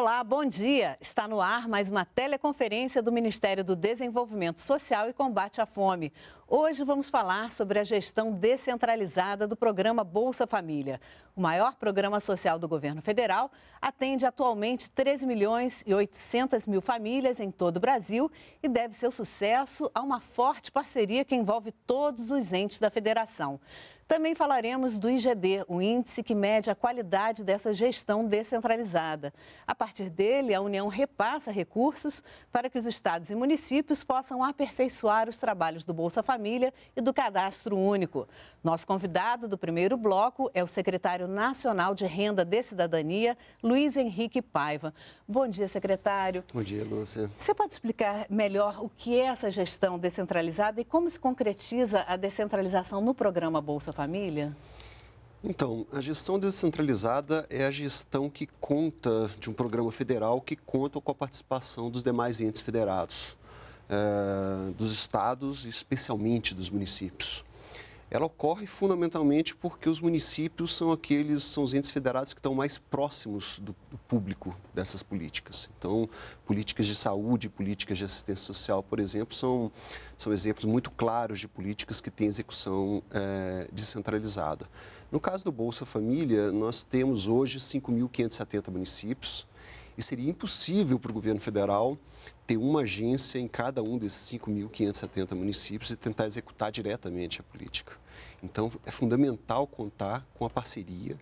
Olá, bom dia. Está no ar mais uma teleconferência do Ministério do Desenvolvimento Social e Combate à Fome. Hoje vamos falar sobre a gestão descentralizada do programa Bolsa Família. O maior programa social do governo federal atende atualmente 3 milhões e 800 mil famílias em todo o Brasil e deve seu sucesso a uma forte parceria que envolve todos os entes da federação. Também falaremos do IGD, o índice que mede a qualidade dessa gestão descentralizada. A partir dele, a União repassa recursos para que os estados e municípios possam aperfeiçoar os trabalhos do Bolsa Família e do Cadastro Único. Nosso convidado do primeiro bloco é o secretário nacional de Renda de Cidadania, Luiz Henrique Paiva. Bom dia, secretário. Bom dia, Lúcia. Você pode explicar melhor o que é essa gestão descentralizada e como se concretiza a descentralização no programa Bolsa Família? Família? Então, a gestão descentralizada é a gestão que conta de um programa federal que conta com a participação dos demais entes federados, é, dos estados e especialmente dos municípios ela ocorre fundamentalmente porque os municípios são aqueles, são os entes federados que estão mais próximos do, do, público dessas políticas. Então, políticas de saúde, políticas de assistência social, por exemplo, são, são exemplos muito claros de políticas que têm execução é, descentralizada. No caso do Bolsa Família, nós temos hoje 5.570 municípios e seria impossível para o governo federal ter uma agência em cada um desses 5.570 municípios e tentar executar diretamente a política. Então, é fundamental contar com a parceria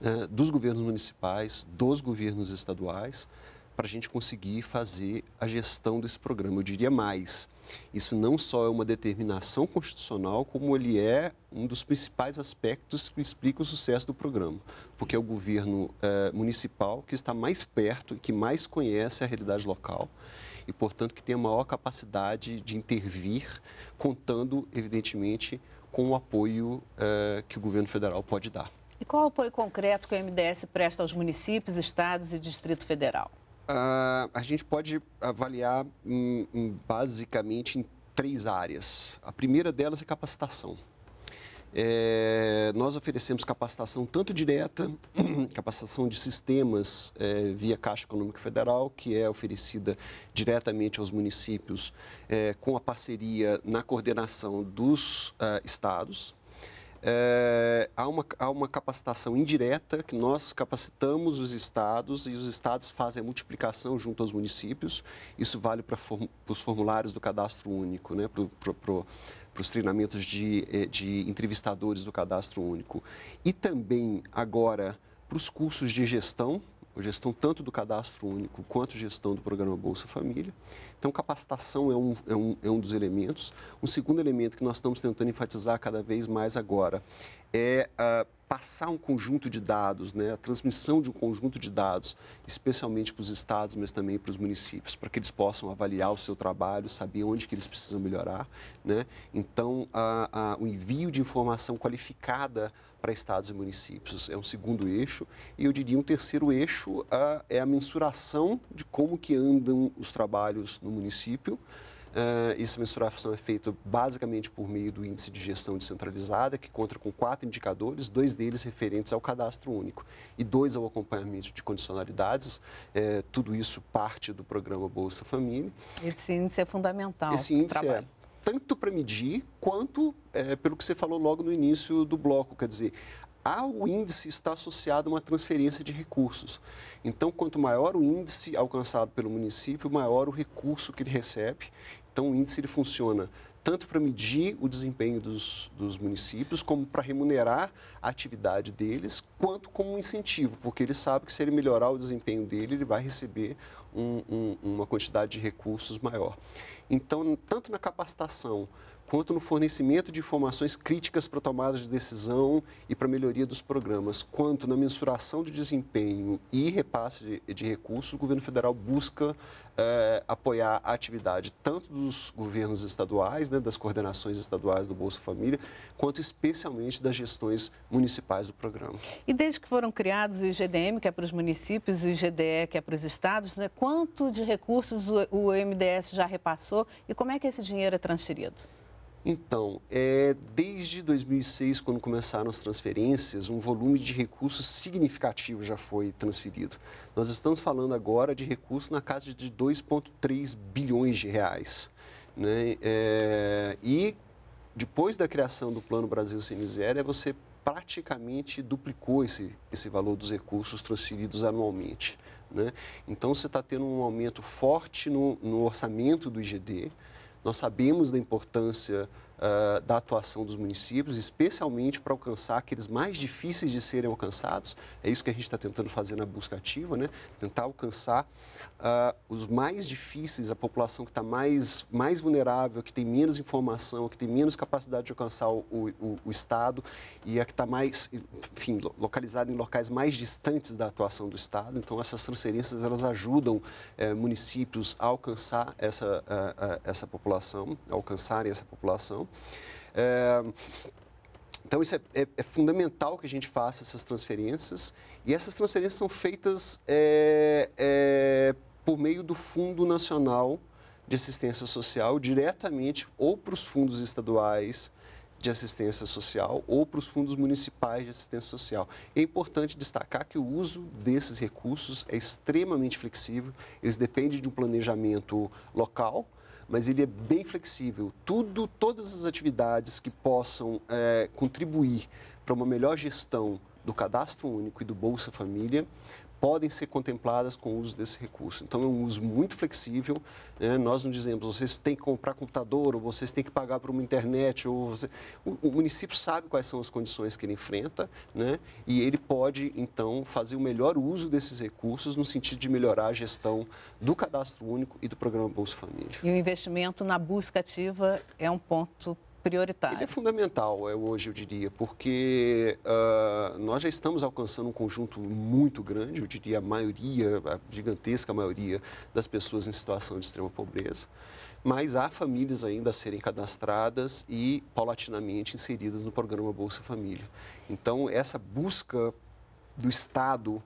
né, dos governos municipais, dos governos estaduais, para a gente conseguir fazer a gestão desse programa. Eu diria mais, isso não só é uma determinação constitucional, como ele é um dos principais aspectos que explica o sucesso do programa, porque é o governo eh, municipal que está mais perto e que mais conhece a realidade local e, portanto, que tenha maior capacidade de intervir, contando, evidentemente, com o apoio eh, que o governo federal pode dar. E qual o apoio concreto que o MDS presta aos municípios, estados e Distrito Federal? Uh, a gente pode avaliar um, um, basicamente em três áreas. A primeira delas é capacitação. É, nós oferecemos capacitação tanto direta, capacitação de sistemas é, via Caixa Econômica Federal, que é oferecida diretamente aos municípios é, com a parceria na coordenação dos ah, estados. É, há, uma, há uma capacitação indireta, que nós capacitamos os estados e os estados fazem a multiplicação junto aos municípios. Isso vale para form, os formulários do cadastro único, né, para para os treinamentos de, eh, de entrevistadores do cadastro único. E também agora para os cursos de gestão, gestão tanto do cadastro único quanto gestão do programa Bolsa Família. Então, capacitação é um, é um, é um dos elementos. Um segundo elemento que nós estamos tentando enfatizar cada vez mais agora é. Uh, passar um conjunto de dados, né, a transmissão de um conjunto de dados, especialmente para os estados, mas também para os municípios, para que eles possam avaliar o seu trabalho, saber onde que eles precisam melhorar. Né? Então, a, a, o envio de informação qualificada para estados e municípios é um segundo eixo e eu diria um terceiro eixo a, é a mensuração de como que andam os trabalhos no município Uh, ah, essa mensuração é feita basicamente por meio do índice de gestão descentralizada, que conta com quatro indicadores, dois deles referentes ao cadastro único e dois ao acompanhamento de condicionalidades. Uh, tudo isso parte do programa Bolsa Família. Esse índice é fundamental. Esse índice é tanto para medir quanto é, pelo que você falou logo no início do bloco, quer dizer, o índice está associado a uma transferência de recursos. Então, quanto maior o índice alcançado pelo município, maior o recurso que ele recebe. Então, o índice ele funciona tanto para medir o desempenho dos, dos municípios, como para remunerar a atividade deles, quanto como um incentivo, porque ele sabe que se ele melhorar o desempenho dele, ele vai receber um, um, uma quantidade de recursos maior. Então, tanto na capacitação quanto no fornecimento de informações críticas para tomadas de decisão e para melhoria dos programas, quanto na mensuração de desempenho e repasse de, de recursos, o governo federal busca eh, apoiar a atividade tanto dos governos estaduais, né, das coordenações estaduais do Bolsa Família, quanto especialmente das gestões municipais do programa. E desde que foram criados o IGDM, que é para os municípios, e o IGDE, que é para os estados, né, quanto de recursos o, o MDS já repassou e como é que esse dinheiro é transferido? Então, é, desde 2006, quando começaram as transferências, um volume de recursos significativo já foi transferido. Nós estamos falando agora de recursos na casa de 2,3 bilhões de reais. Né? É, e depois da criação do Plano Brasil Sem Miséria, você praticamente duplicou esse, esse valor dos recursos transferidos anualmente. Né? Então, você está tendo um aumento forte no, no orçamento do IGD nós sabemos da importância uh, da atuação dos municípios, especialmente para alcançar aqueles mais difíceis de serem alcançados. É isso que a gente está tentando fazer na busca ativa, né? tentar alcançar uh, os mais difíceis, a população que está mais, mais vulnerável, que tem menos informação, que tem menos capacidade de alcançar o, o, o Estado e a que está mais, enfim, localizada em locais mais distantes da atuação do Estado. Então, essas transferências, elas ajudam eh, municípios a alcançar essa, essa população, a alcançarem essa população. Eh, então, isso é, é, é, fundamental que a gente faça essas transferências. E essas transferências são feitas é, por meio do Fundo Nacional de Assistência Social, diretamente ou para os fundos estaduais de assistência social ou para os fundos municipais de assistência social. É importante destacar que o uso desses recursos é extremamente flexível, eles dependem de um planejamento local, mas ele é bem flexível. Tudo, todas as atividades que possam é, contribuir para uma melhor gestão do cadastro único e do Bolsa Família podem ser contempladas com o uso desse recurso. Então, é um uso muito flexível. Né? Nós não dizemos, vocês têm que comprar computador, ou vocês têm que pagar por uma internet. Ou você... o, o, município sabe quais são as condições que ele enfrenta né? e ele pode, então, fazer o melhor uso desses recursos no sentido de melhorar a gestão do cadastro único e do programa Bolsa Família. E o investimento na busca ativa é um ponto prioritário? Ele é fundamental é hoje, eu diria, porque uh, nós já estamos alcançando um conjunto muito grande, eu diria a maioria, a gigantesca maioria das pessoas em situação de extrema pobreza mas há famílias ainda a serem cadastradas e paulatinamente inseridas no programa Bolsa Família. Então, essa busca do Estado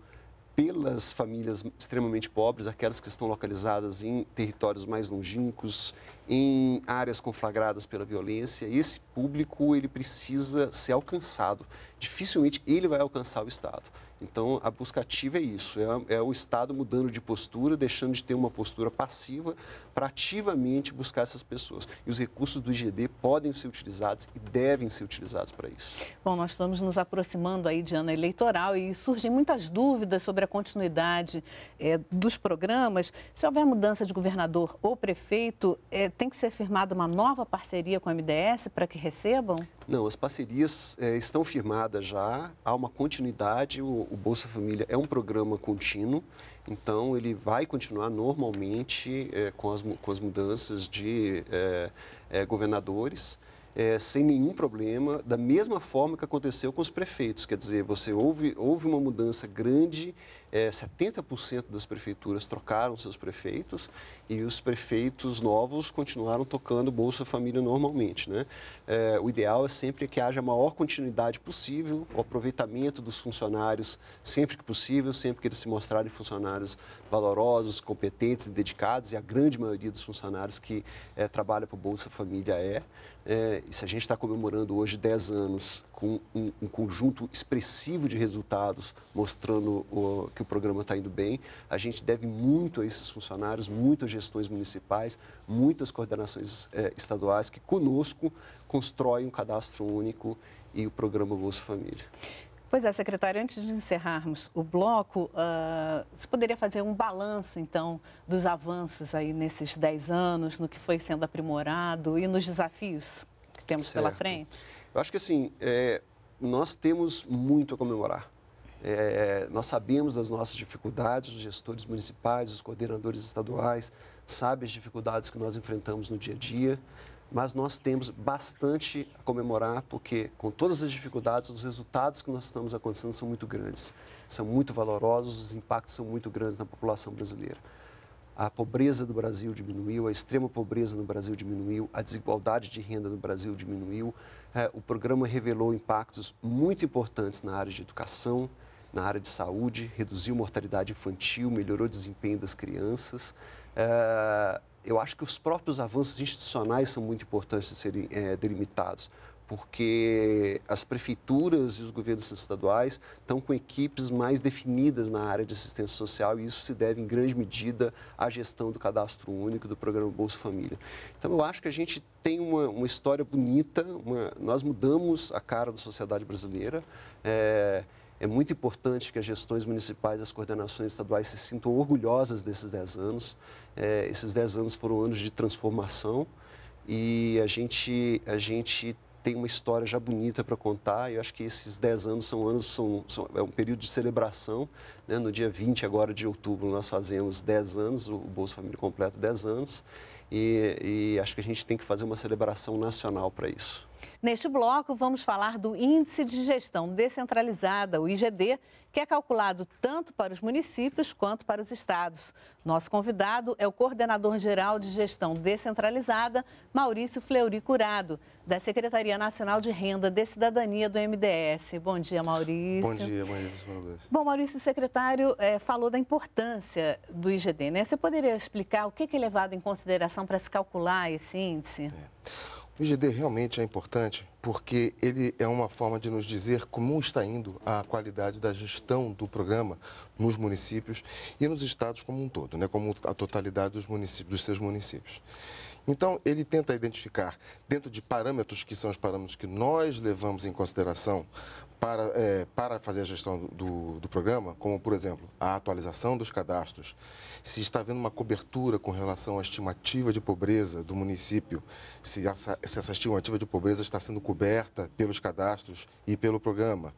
pelas famílias extremamente pobres, aquelas que estão localizadas em territórios mais longínquos, em áreas conflagradas pela violência. Esse público ele precisa ser alcançado. Dificilmente ele vai alcançar o Estado. Então, a busca ativa é isso: é, é o Estado mudando de postura, deixando de ter uma postura passiva para ativamente buscar essas pessoas. E os recursos do IGD podem ser utilizados e devem ser utilizados para isso. Bom, nós estamos nos aproximando aí de ano eleitoral e surgem muitas dúvidas sobre a continuidade é, dos programas. Se houver mudança de governador ou prefeito, é, tem que ser firmada uma nova parceria com o MDS para que recebam? Não, as parcerias é, estão firmadas já, há uma continuidade, o, o Bolsa Família é um programa contínuo então, ele vai continuar normalmente é, com, as, com as mudanças de é, governadores é, sem nenhum problema, da mesma forma que aconteceu com os prefeitos. Quer dizer, você houve, houve uma mudança grande, é, 70% das prefeituras trocaram seus prefeitos e os prefeitos novos continuaram tocando Bolsa Família normalmente. Né? É, o ideal é sempre que haja a maior continuidade possível, o aproveitamento dos funcionários sempre que possível, sempre que eles se mostrarem funcionários valorosos, competentes e dedicados, e a grande maioria dos funcionários que é, trabalha para o Bolsa Família é. É, se a gente está comemorando hoje 10 anos com um, um, conjunto expressivo de resultados mostrando o, que o programa está indo bem, a gente deve muito a esses funcionários, muitas gestões municipais, muitas coordenações é, estaduais que conosco constroem um cadastro único e o programa Bolsa Família. Pois é, secretária, antes de encerrarmos o bloco, uh, você poderia fazer um balanço, então, dos avanços aí nesses 10 anos, no que foi sendo aprimorado e nos desafios que temos certo. pela frente? Eu acho que, assim, é, nós temos muito a comemorar. É, nós sabemos das nossas dificuldades, os gestores municipais, os coordenadores estaduais sabem as dificuldades que nós enfrentamos no dia a dia mas nós temos bastante a comemorar, porque com todas as dificuldades, os resultados que nós estamos acontecendo são muito grandes, são muito valorosos, os impactos são muito grandes na população brasileira. A pobreza do Brasil diminuiu, a extrema pobreza no Brasil diminuiu, a desigualdade de renda no Brasil diminuiu. É, o programa revelou impactos muito importantes na área de educação, na área de saúde, reduziu mortalidade infantil, melhorou o desempenho das crianças. É, eu acho que os próprios avanços institucionais são muito importantes de serem é, delimitados, porque as prefeituras e os governos estaduais estão com equipes mais definidas na área de assistência social e isso se deve em grande medida à gestão do cadastro único do programa Bolsa Família. Então eu acho que a gente tem uma, uma história bonita, uma, nós mudamos a cara da sociedade brasileira. É, é muito importante que as gestões municipais, as coordenações estaduais se sintam orgulhosas desses 10 anos. É, esses 10 anos foram anos de transformação e a gente, a gente tem uma história já bonita para contar. Eu acho que esses 10 anos são anos, são, são, é um período de celebração. Né? No dia 20 agora de outubro nós fazemos 10 anos, o Bolsa Família completa 10 anos. E, e acho que a gente tem que fazer uma celebração nacional para isso. Neste bloco, vamos falar do Índice de Gestão Decentralizada, o IGD, que é calculado tanto para os municípios quanto para os estados. Nosso convidado é o coordenador geral de gestão descentralizada, Maurício Fleury Curado, da Secretaria Nacional de Renda de Cidadania do MDS. Bom dia, Maurício. Bom dia, Maurício. Bom, Maurício, o secretário é, falou da importância do IGD, né? Você poderia explicar o que é levado em consideração para se calcular esse índice? É. O IGD realmente é importante porque ele é uma forma de nos dizer como está indo a qualidade da gestão do programa nos municípios e nos estados como um todo, né? como a totalidade dos, municípios, dos seus municípios. Então, ele tenta identificar, dentro de parâmetros que são os parâmetros que nós levamos em consideração para, é, para fazer a gestão do, do programa, como, por exemplo, a atualização dos cadastros, se está havendo uma cobertura com relação à estimativa de pobreza do município, se essa, se essa estimativa de pobreza está sendo coberta pelos cadastros e pelo programa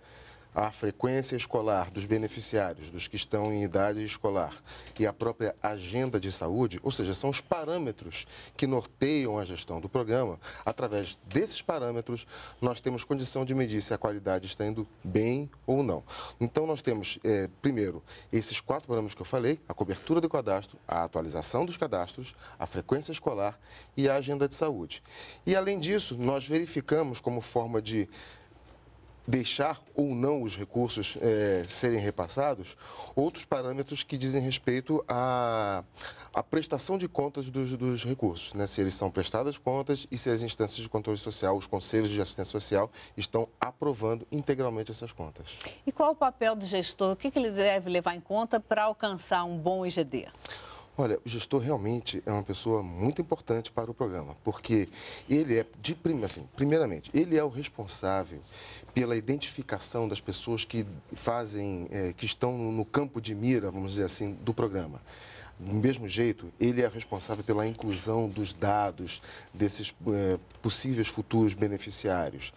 a frequência escolar dos beneficiários, dos que estão em idade escolar, e a própria agenda de saúde, ou seja, são os parâmetros que norteiam a gestão do programa. Através desses parâmetros, nós temos condição de medir se a qualidade está indo bem ou não. Então, nós temos, é, primeiro, esses quatro programas que eu falei: a cobertura do cadastro, a atualização dos cadastros, a frequência escolar e a agenda de saúde. E, além disso, nós verificamos como forma de deixar ou não os recursos é, serem repassados, outros parâmetros que dizem respeito à, à prestação de contas dos, dos recursos, né? se eles são prestadas contas e se as instâncias de controle social, os conselhos de assistência social estão aprovando integralmente essas contas. E qual o papel do gestor? O que, que ele deve levar em conta para alcançar um bom IGD? Olha, o gestor realmente é uma pessoa muito importante para o programa, porque ele é, de prime, assim, primeiramente, ele é o responsável pela identificação das pessoas que fazem, é, que estão no campo de mira, vamos dizer assim, do programa. Do mesmo jeito, ele é responsável pela inclusão dos dados desses é, possíveis futuros beneficiários.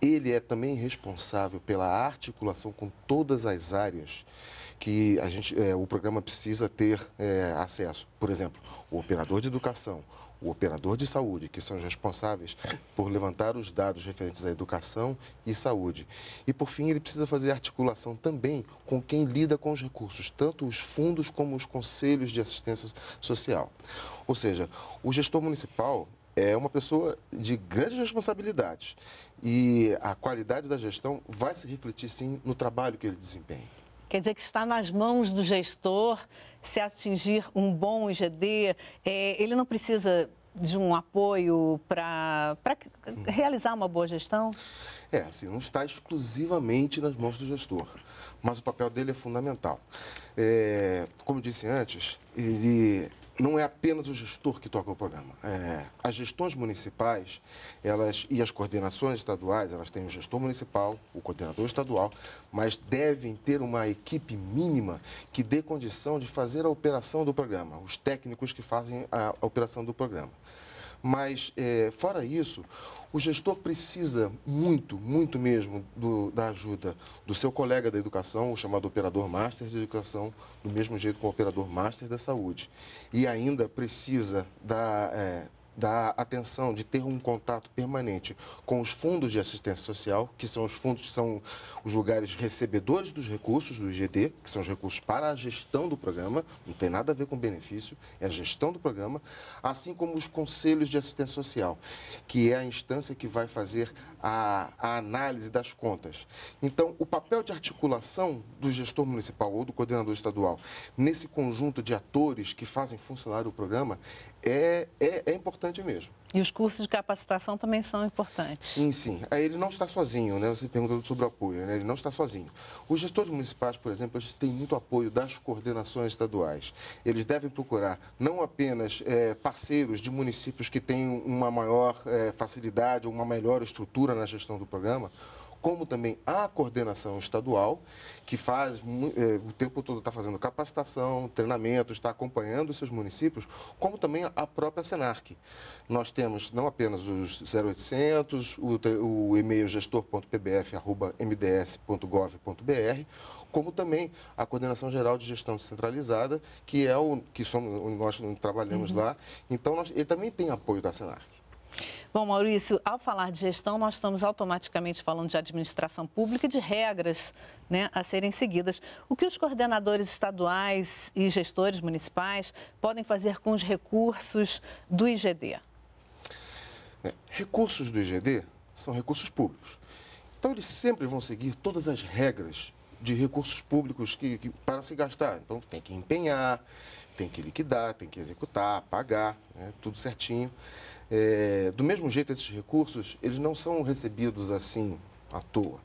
Ele é também responsável pela articulação com todas as áreas que a gente, é, o programa precisa ter é, acesso. Por exemplo, o operador de educação, o operador de saúde, que são os responsáveis por levantar os dados referentes à educação e saúde. E, por fim, ele precisa fazer articulação também com quem lida com os recursos, tanto os fundos como os conselhos de assistência social. Ou seja, o gestor municipal é uma pessoa de grandes responsabilidades e a qualidade da gestão vai se refletir, sim, no trabalho que ele desempenha. Quer dizer que está nas mãos do gestor se atingir um bom IGD. É, ele não precisa de um apoio para realizar uma boa gestão? É, assim, não está exclusivamente nas mãos do gestor, mas o papel dele é fundamental. É, como eu disse antes, ele não é apenas o gestor que toca o programa. É, as gestões municipais elas, e as coordenações estaduais, elas têm o gestor municipal, o coordenador estadual, mas devem ter uma equipe mínima que dê condição de fazer a operação do programa, os técnicos que fazem a, a operação do programa. Mas, é, fora isso, o gestor precisa muito, muito mesmo do, da ajuda do seu colega da educação, o chamado operador master de educação, do mesmo jeito que o operador master da saúde. E ainda precisa da, é, da atenção, de ter um contato permanente com os fundos de assistência social, que são os fundos que são os lugares recebedores dos recursos do IGD, que são os recursos para a gestão do programa, não tem nada a ver com benefício, é a gestão do programa, assim como os conselhos de assistência social, que é a instância que vai fazer a, a análise das contas. Então, o papel de articulação do gestor municipal ou do coordenador estadual nesse conjunto de atores que fazem funcionar o programa é, é, é importante mesmo. E os cursos de capacitação também são importantes. Sim, sim. Ele não está sozinho, né? Você perguntou sobre o apoio, né? Ele não está sozinho. Os gestores municipais, por exemplo, eles têm muito apoio das coordenações estaduais. Eles devem procurar não apenas é, parceiros de municípios que têm uma maior é, facilidade, uma melhor estrutura na gestão do programa, como também a coordenação estadual, que faz é, o tempo todo está fazendo capacitação, treinamento, está acompanhando os seus municípios, como também a própria Senarc. Nós temos não apenas os 0800, o, o e-mail gestor.pbf@mds.gov.br, como também a coordenação geral de gestão descentralizada, que é o que somos, nós trabalhamos uhum. lá. Então nós, ele também tem apoio da Senarc. Bom, Maurício, ao falar de gestão, nós estamos automaticamente falando de administração pública e de regras né, a serem seguidas. O que os coordenadores estaduais e gestores municipais podem fazer com os recursos do IGD? É, recursos do IGD são recursos públicos. Então, eles sempre vão seguir todas as regras de recursos públicos que, que para se gastar. Então, tem que empenhar, tem que liquidar, tem que executar, pagar, né, tudo certinho. É, do mesmo jeito, esses recursos, eles não são recebidos assim à toa.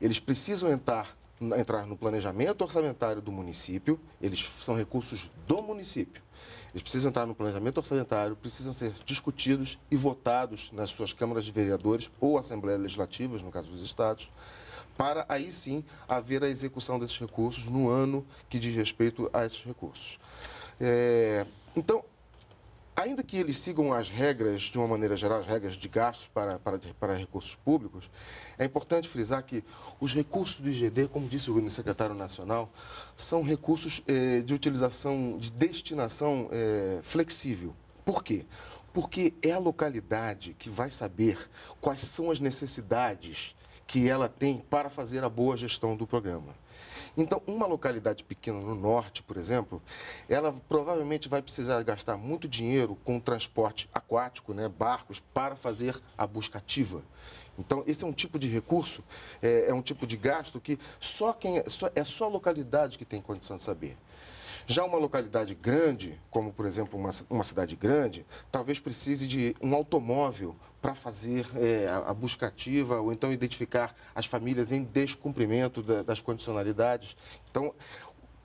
Eles precisam entrar, entrar no planejamento orçamentário do município, eles são recursos do município. Eles precisam entrar no planejamento orçamentário, precisam ser discutidos e votados nas suas câmaras de vereadores ou assembleias legislativas, no caso dos estados, para aí sim haver a execução desses recursos no ano que diz respeito a esses recursos. É, então, ainda que eles sigam as regras, de uma maneira geral, as regras de gastos para, para, para recursos públicos, é importante frisar que os recursos do IGD, como disse o secretário nacional, são recursos eh, de utilização, de destinação eh, flexível. Por quê? Porque é a localidade que vai saber quais são as necessidades que ela tem para fazer a boa gestão do programa. Então, uma localidade pequena no norte, por exemplo, ela provavelmente vai precisar gastar muito dinheiro com transporte aquático, né, barcos, para fazer a busca ativa. Então, esse é um tipo de recurso, é, é um tipo de gasto que só quem é, só, é só a localidade que tem condição de saber. Já uma localidade grande, como por exemplo uma, uma cidade grande, talvez precise de um automóvel para fazer é, a busca ativa ou então identificar as famílias em descumprimento da, das condicionalidades. Então,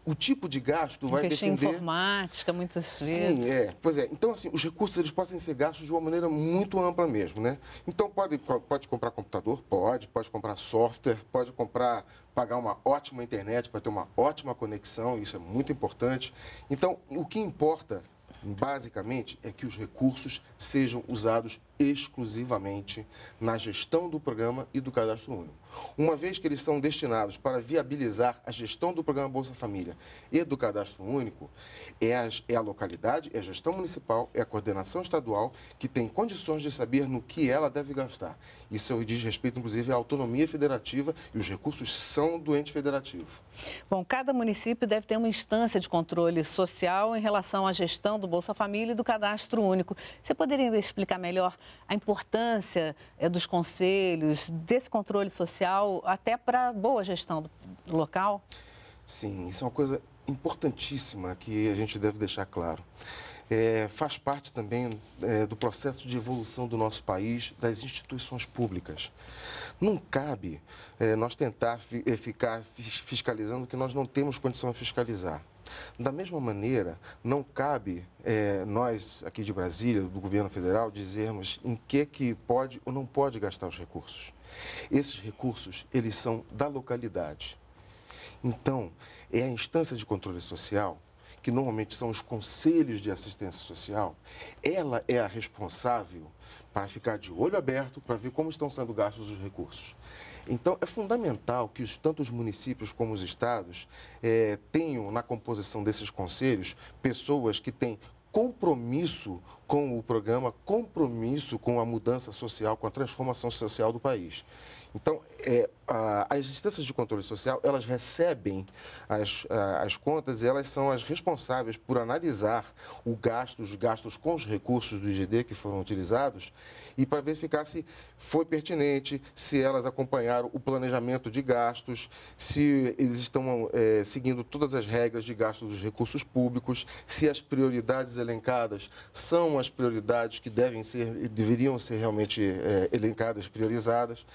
o tipo de gasto vai Investir defender... em informática, muitas vezes. Sim, é. Pois é. Então, assim, os recursos eles podem ser gastos de uma maneira muito ampla mesmo, né? Então, pode, pode comprar computador? Pode. Pode comprar software? Pode comprar, pagar uma ótima internet para ter uma ótima conexão, isso é muito importante. Então, o que importa basicamente, é que os recursos sejam usados exclusivamente na gestão do programa e do cadastro único. Uma vez que eles são destinados para viabilizar a gestão do programa Bolsa Família e do cadastro único, é a, é a localidade, é a gestão municipal, é a coordenação estadual que tem condições de saber no que ela deve gastar. Isso diz respeito, inclusive, à autonomia federativa e os recursos são do ente federativo. Bom, cada município deve ter uma instância de controle social em relação à gestão do Bolsa Família e do Cadastro Único. Você poderia explicar melhor a importância eh, dos conselhos, desse controle social, até para a boa gestão do local? Sim, isso é uma coisa importantíssima que a gente deve deixar claro é, faz parte também é, do processo de evolução do nosso país, das instituições públicas. Não cabe é, nós tentar fi, é, ficar fiscalizando que nós não temos condição de fiscalizar. Da mesma maneira, não cabe é, nós, aqui de Brasília, do governo federal, dizermos em que, que pode ou não pode gastar os recursos. Esses recursos, eles são da localidade. Então, é a instância de controle social que normalmente são os conselhos de assistência social, ela é a responsável para ficar de olho aberto para ver como estão sendo gastos os recursos. Então, é fundamental que os, tanto os municípios como os estados eh, tenham na composição desses conselhos pessoas que têm compromisso com o programa, compromisso com a mudança social, com a transformação social do país. Então, é, a, as instâncias de controle social, elas recebem as, a, as contas e elas são as responsáveis por analisar o gasto, os gastos com os recursos do IGD que foram utilizados e para verificar se foi pertinente, se elas acompanharam o planejamento de gastos, se eles estão é, seguindo todas as regras de gasto dos recursos públicos, se as prioridades elencadas são as prioridades que devem ser, deveriam ser realmente é, elencadas, priorizadas.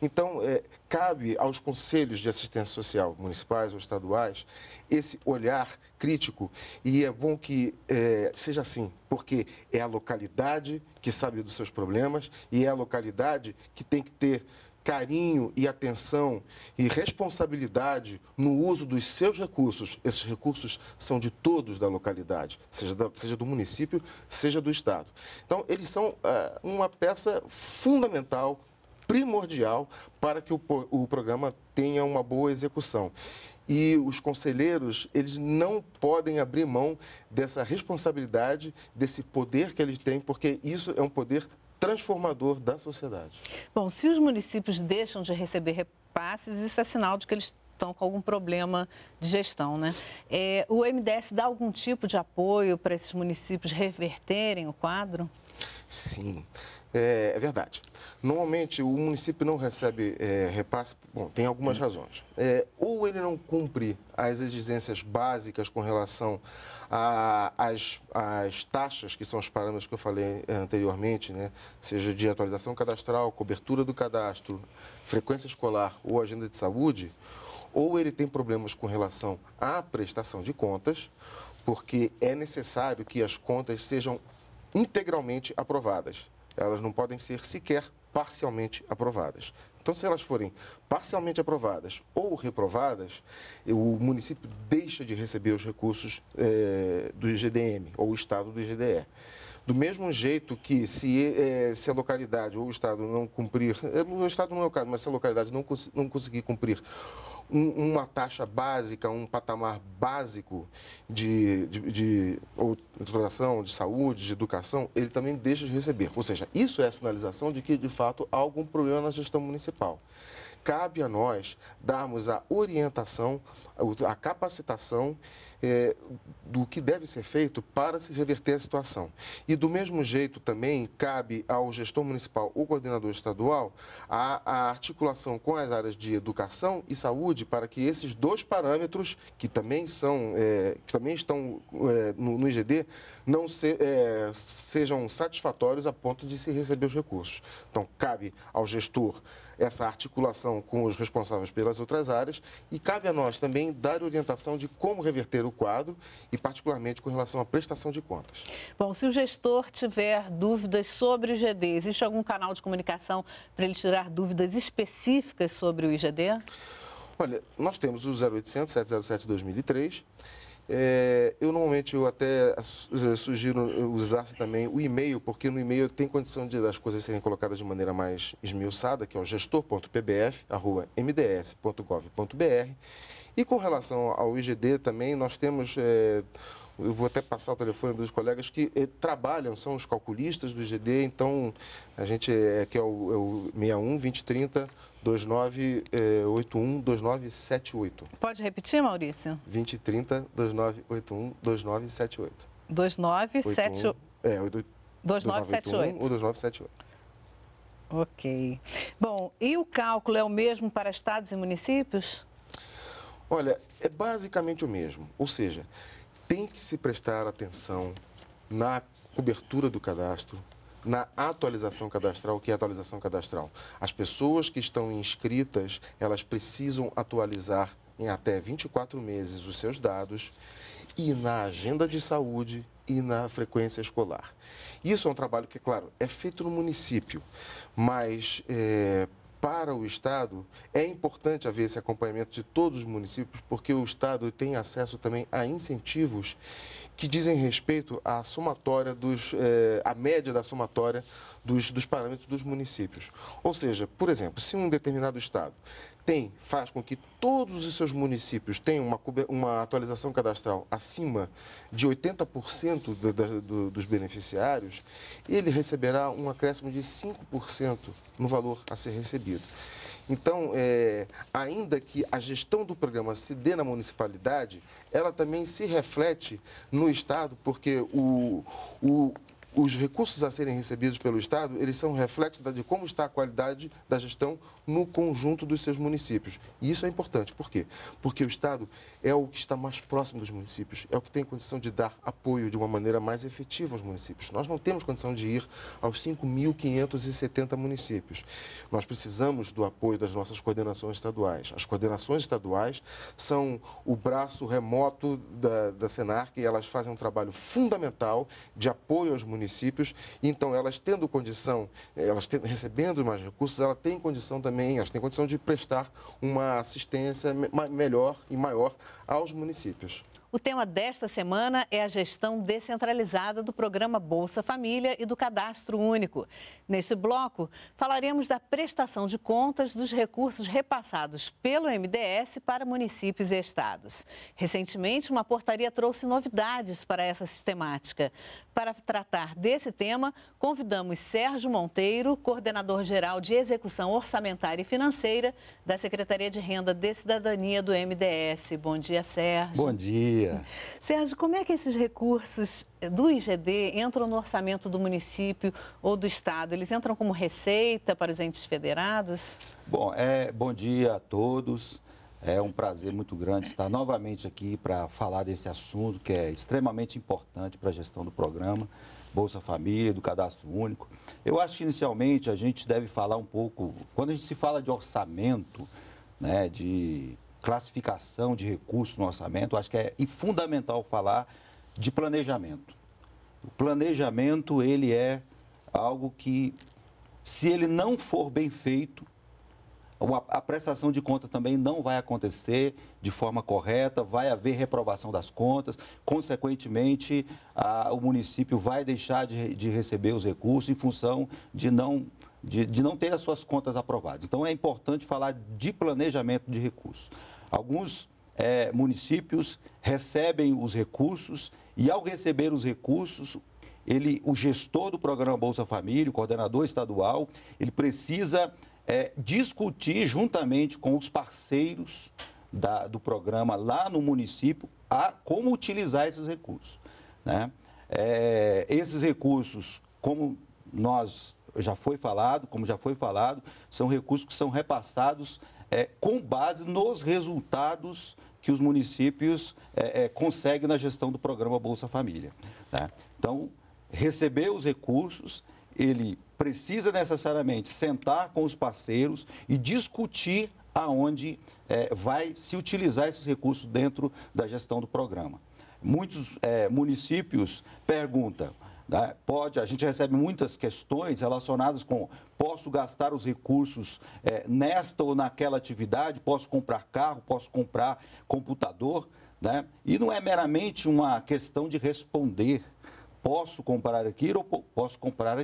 Então, é, cabe aos conselhos de assistência social, municipais ou estaduais, esse olhar crítico. E é bom que é, seja assim, porque é a localidade que sabe dos seus problemas e é a localidade que tem que ter carinho e atenção e responsabilidade no uso dos seus recursos. Esses recursos são de todos da localidade, seja, da, seja do município, seja do Estado. Então, eles são uh, uma peça fundamental primordial para que o, o programa tenha uma boa execução e os conselheiros eles não podem abrir mão dessa responsabilidade, desse poder que eles têm, porque isso é um poder transformador da sociedade. Bom, se os municípios deixam de receber repasses, isso é sinal de que eles estão com algum problema de gestão, né? É, o MDS dá algum tipo de apoio para esses municípios reverterem o quadro? Sim. É, é verdade. Normalmente o município não recebe é, repasse, bom, tem algumas razões. É, ou ele não cumpre as exigências básicas com relação às as, taxas, que são os parâmetros que eu falei é, anteriormente, né? seja de atualização cadastral, cobertura do cadastro, frequência escolar ou agenda de saúde, ou ele tem problemas com relação à prestação de contas, porque é necessário que as contas sejam integralmente aprovadas elas não podem ser sequer parcialmente aprovadas. Então, se elas forem parcialmente aprovadas ou reprovadas, o município deixa de receber os recursos é, do IGDM ou o Estado do IGDE. Do mesmo jeito que se, é, se a localidade ou o Estado não cumprir, eh, o Estado não é o caso, mas se a localidade não, cons não conseguir cumprir um, uma taxa básica, um patamar básico de, de, de educação de saúde, de educação, ele também deixa de receber. Ou seja, isso é a sinalização de que, de fato, há algum problema na gestão municipal cabe a nós darmos a orientação, a capacitação é, do que deve ser feito para se reverter a situação. E do mesmo jeito também cabe ao gestor municipal ou coordenador estadual a, a articulação com as áreas de educação e saúde para que esses dois parâmetros, que também são, é, que também estão é, no, no, IGD, não se, é, sejam satisfatórios a ponto de se receber os recursos. Então, cabe ao gestor essa articulação com os responsáveis pelas outras áreas e cabe a nós também dar orientação de como reverter o quadro e, particularmente, com relação à prestação de contas. Bom, se o gestor tiver dúvidas sobre o IGD, existe algum canal de comunicação para ele tirar dúvidas específicas sobre o IGD? Olha, nós temos o 0800 707 2003. É, eu normalmente eu até eh, sugiro usar também o e-mail, porque no e-mail tem condição de as coisas serem colocadas de maneira mais esmiuçada, que é o gestor.pbf.mds.gov.br. E com relação ao IGD também, nós temos. É, eu vou até passar o telefone dos colegas que eh, trabalham, são os calculistas do IGD, então a gente é, que é o, é o 61 2030 2981 2978. Pode repetir, Maurício? 2030 2981 2978. 2978. É, 2978. Ou 2978. Ok. Bom, e o cálculo é o mesmo para estados e municípios? Olha, é basicamente o mesmo. Ou seja, tem que se prestar atenção na cobertura do cadastro, na atualização cadastral, que é atualização cadastral. As pessoas que estão inscritas, elas precisam atualizar em até 24 meses os seus dados e na agenda de saúde e na frequência escolar. Isso é um trabalho que, claro, é feito no município, mas é, para o Estado, é importante haver esse acompanhamento de todos os municípios, porque o Estado tem acesso também a incentivos que dizem respeito à somatória dos, eh, à média da somatória dos, dos parâmetros dos municípios. Ou seja, por exemplo, se um determinado Estado tem, faz com que todos os seus municípios tenham uma, uma atualização cadastral acima de 80% do, do, dos beneficiários, ele receberá um acréscimo de 5% no valor a ser recebido. Então, é, ainda que a gestão do programa se dê na municipalidade, ela também se reflete no Estado, porque o, o, os recursos a serem recebidos pelo Estado, eles são reflexo de como está a qualidade da gestão no conjunto dos seus municípios. E isso é importante. Por quê? Porque o Estado é o que está mais próximo dos municípios, é o que tem condição de dar apoio de uma maneira mais efetiva aos municípios. Nós não temos condição de ir aos 5.570 municípios. Nós precisamos do apoio das nossas coordenações estaduais. As coordenações estaduais são o braço remoto da, da Senarc e elas fazem um trabalho fundamental de apoio aos municípios municípios. Então, elas tendo condição, eh, elas tendo, recebendo mais recursos, elas têm condição também, elas têm condição de prestar uma assistência me melhor e maior aos municípios. O tema desta semana é a gestão descentralizada do programa Bolsa Família e do Cadastro Único. Neste bloco, falaremos da prestação de contas dos recursos repassados pelo MDS para municípios e estados. Recentemente, uma portaria trouxe novidades para essa sistemática. Para tratar desse tema, convidamos Sérgio Monteiro, coordenador geral de Execução Orçamentária e Financeira da Secretaria de Renda de Cidadania do MDS. Bom dia, Sérgio. Bom dia dia. Sérgio, como é que esses recursos eh, do IGD entram no orçamento do município ou do estado? Eles entram como receita para os entes federados? Bom, é, bom dia a todos. É um prazer muito grande estar novamente aqui para falar desse assunto que é extremamente importante para a gestão do programa Bolsa Família, do Cadastro Único. Eu acho que inicialmente a gente deve falar um pouco, quando a gente se fala de orçamento, né, de classificação de recursos no orçamento, acho que é fundamental falar de planejamento. O planejamento, ele é algo que, se ele não for bem feito, a prestação de conta também não vai acontecer de forma correta, vai haver reprovação das contas, consequentemente, a, o município vai deixar de, de, receber os recursos em função de não, de, de não ter as suas contas aprovadas. Então, é importante falar de planejamento de recursos. Alguns é, municípios recebem os recursos e, ao receber os recursos, ele, o gestor do programa Bolsa Família, o coordenador estadual, ele precisa é, discutir juntamente com os parceiros da, do programa lá no município a como utilizar esses recursos. Né? É, esses recursos, como nós já foi falado, como já foi falado, são recursos que são repassados é, com base nos resultados que os municípios é, é, conseguem na gestão do programa Bolsa Família. Né? Então, receber os recursos, ele precisa necessariamente sentar com os parceiros e discutir aonde é, vai se utilizar esses recursos dentro da gestão do programa. Muitos é, municípios perguntam, né? Pode, a gente recebe muitas questões relacionadas com posso gastar os recursos é, nesta ou naquela atividade, posso comprar carro, posso comprar computador. Né? E não é meramente uma questão de responder posso comprar aquilo ou posso comprar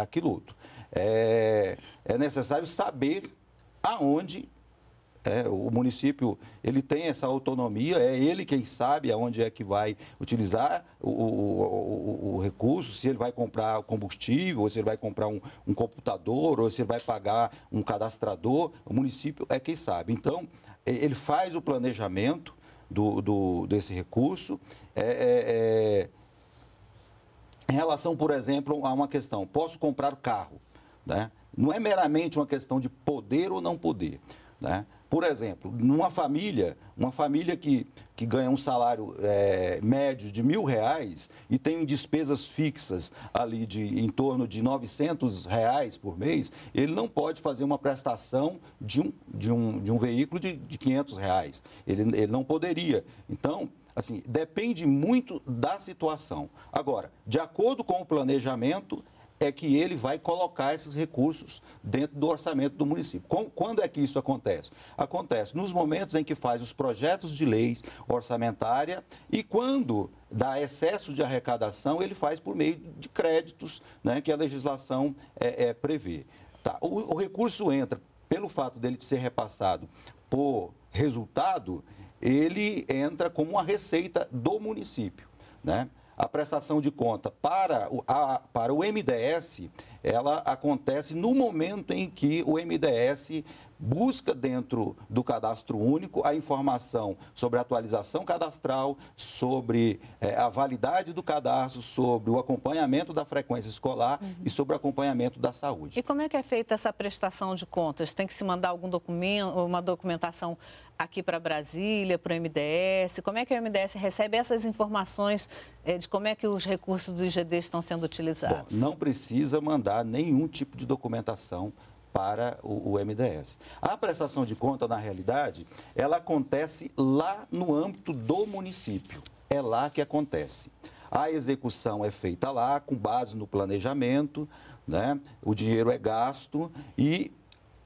aquilo outro. É, é necessário saber aonde é, o município ele tem essa autonomia, é ele quem sabe aonde é que vai utilizar o, o, o, o recurso, se ele vai comprar combustível, ou se ele vai comprar um, um, computador, ou se ele vai pagar um cadastrador, o município é quem sabe. Então, ele faz o planejamento do, do desse recurso. É, é, é, em relação, por exemplo, a uma questão, posso comprar carro? Né? Não é meramente uma questão de poder ou não poder. Né? Por exemplo, numa família, uma família que, que ganha um salário é, médio de mil reais e tem despesas fixas ali de em torno de 900 reais por mês, ele não pode fazer uma prestação de um, de um, de um veículo de, de 500 reais. Ele, ele não poderia. Então, assim, depende muito da situação. Agora, de acordo com o planejamento, é que ele vai colocar esses recursos dentro do orçamento do município. quando é que isso acontece? Acontece nos momentos em que faz os projetos de leis orçamentária e quando dá excesso de arrecadação, ele faz por meio de créditos né, que a legislação é, é, prevê. Tá. O, o recurso entra, pelo fato dele ser repassado por resultado, ele entra como uma receita do município. Né? a prestação de conta para o, a, para o MDS, ela acontece no momento em que o MDS busca dentro do cadastro único a informação sobre a atualização cadastral, sobre eh, a validade do cadastro, sobre o acompanhamento da frequência escolar uhum. e sobre o acompanhamento da saúde. E como é que é feita essa prestação de contas? Tem que se mandar algum documento, uma documentação aqui para Brasília, para o MDS? Como é que o MDS recebe essas informações é, de como é que os recursos do IGD estão sendo utilizados? Bom, não precisa mandar nenhum tipo de documentação para o, o MDS. A prestação de conta, na realidade, ela acontece lá no âmbito do município. É lá que acontece. A execução é feita lá, com base no planejamento, né? o dinheiro é gasto e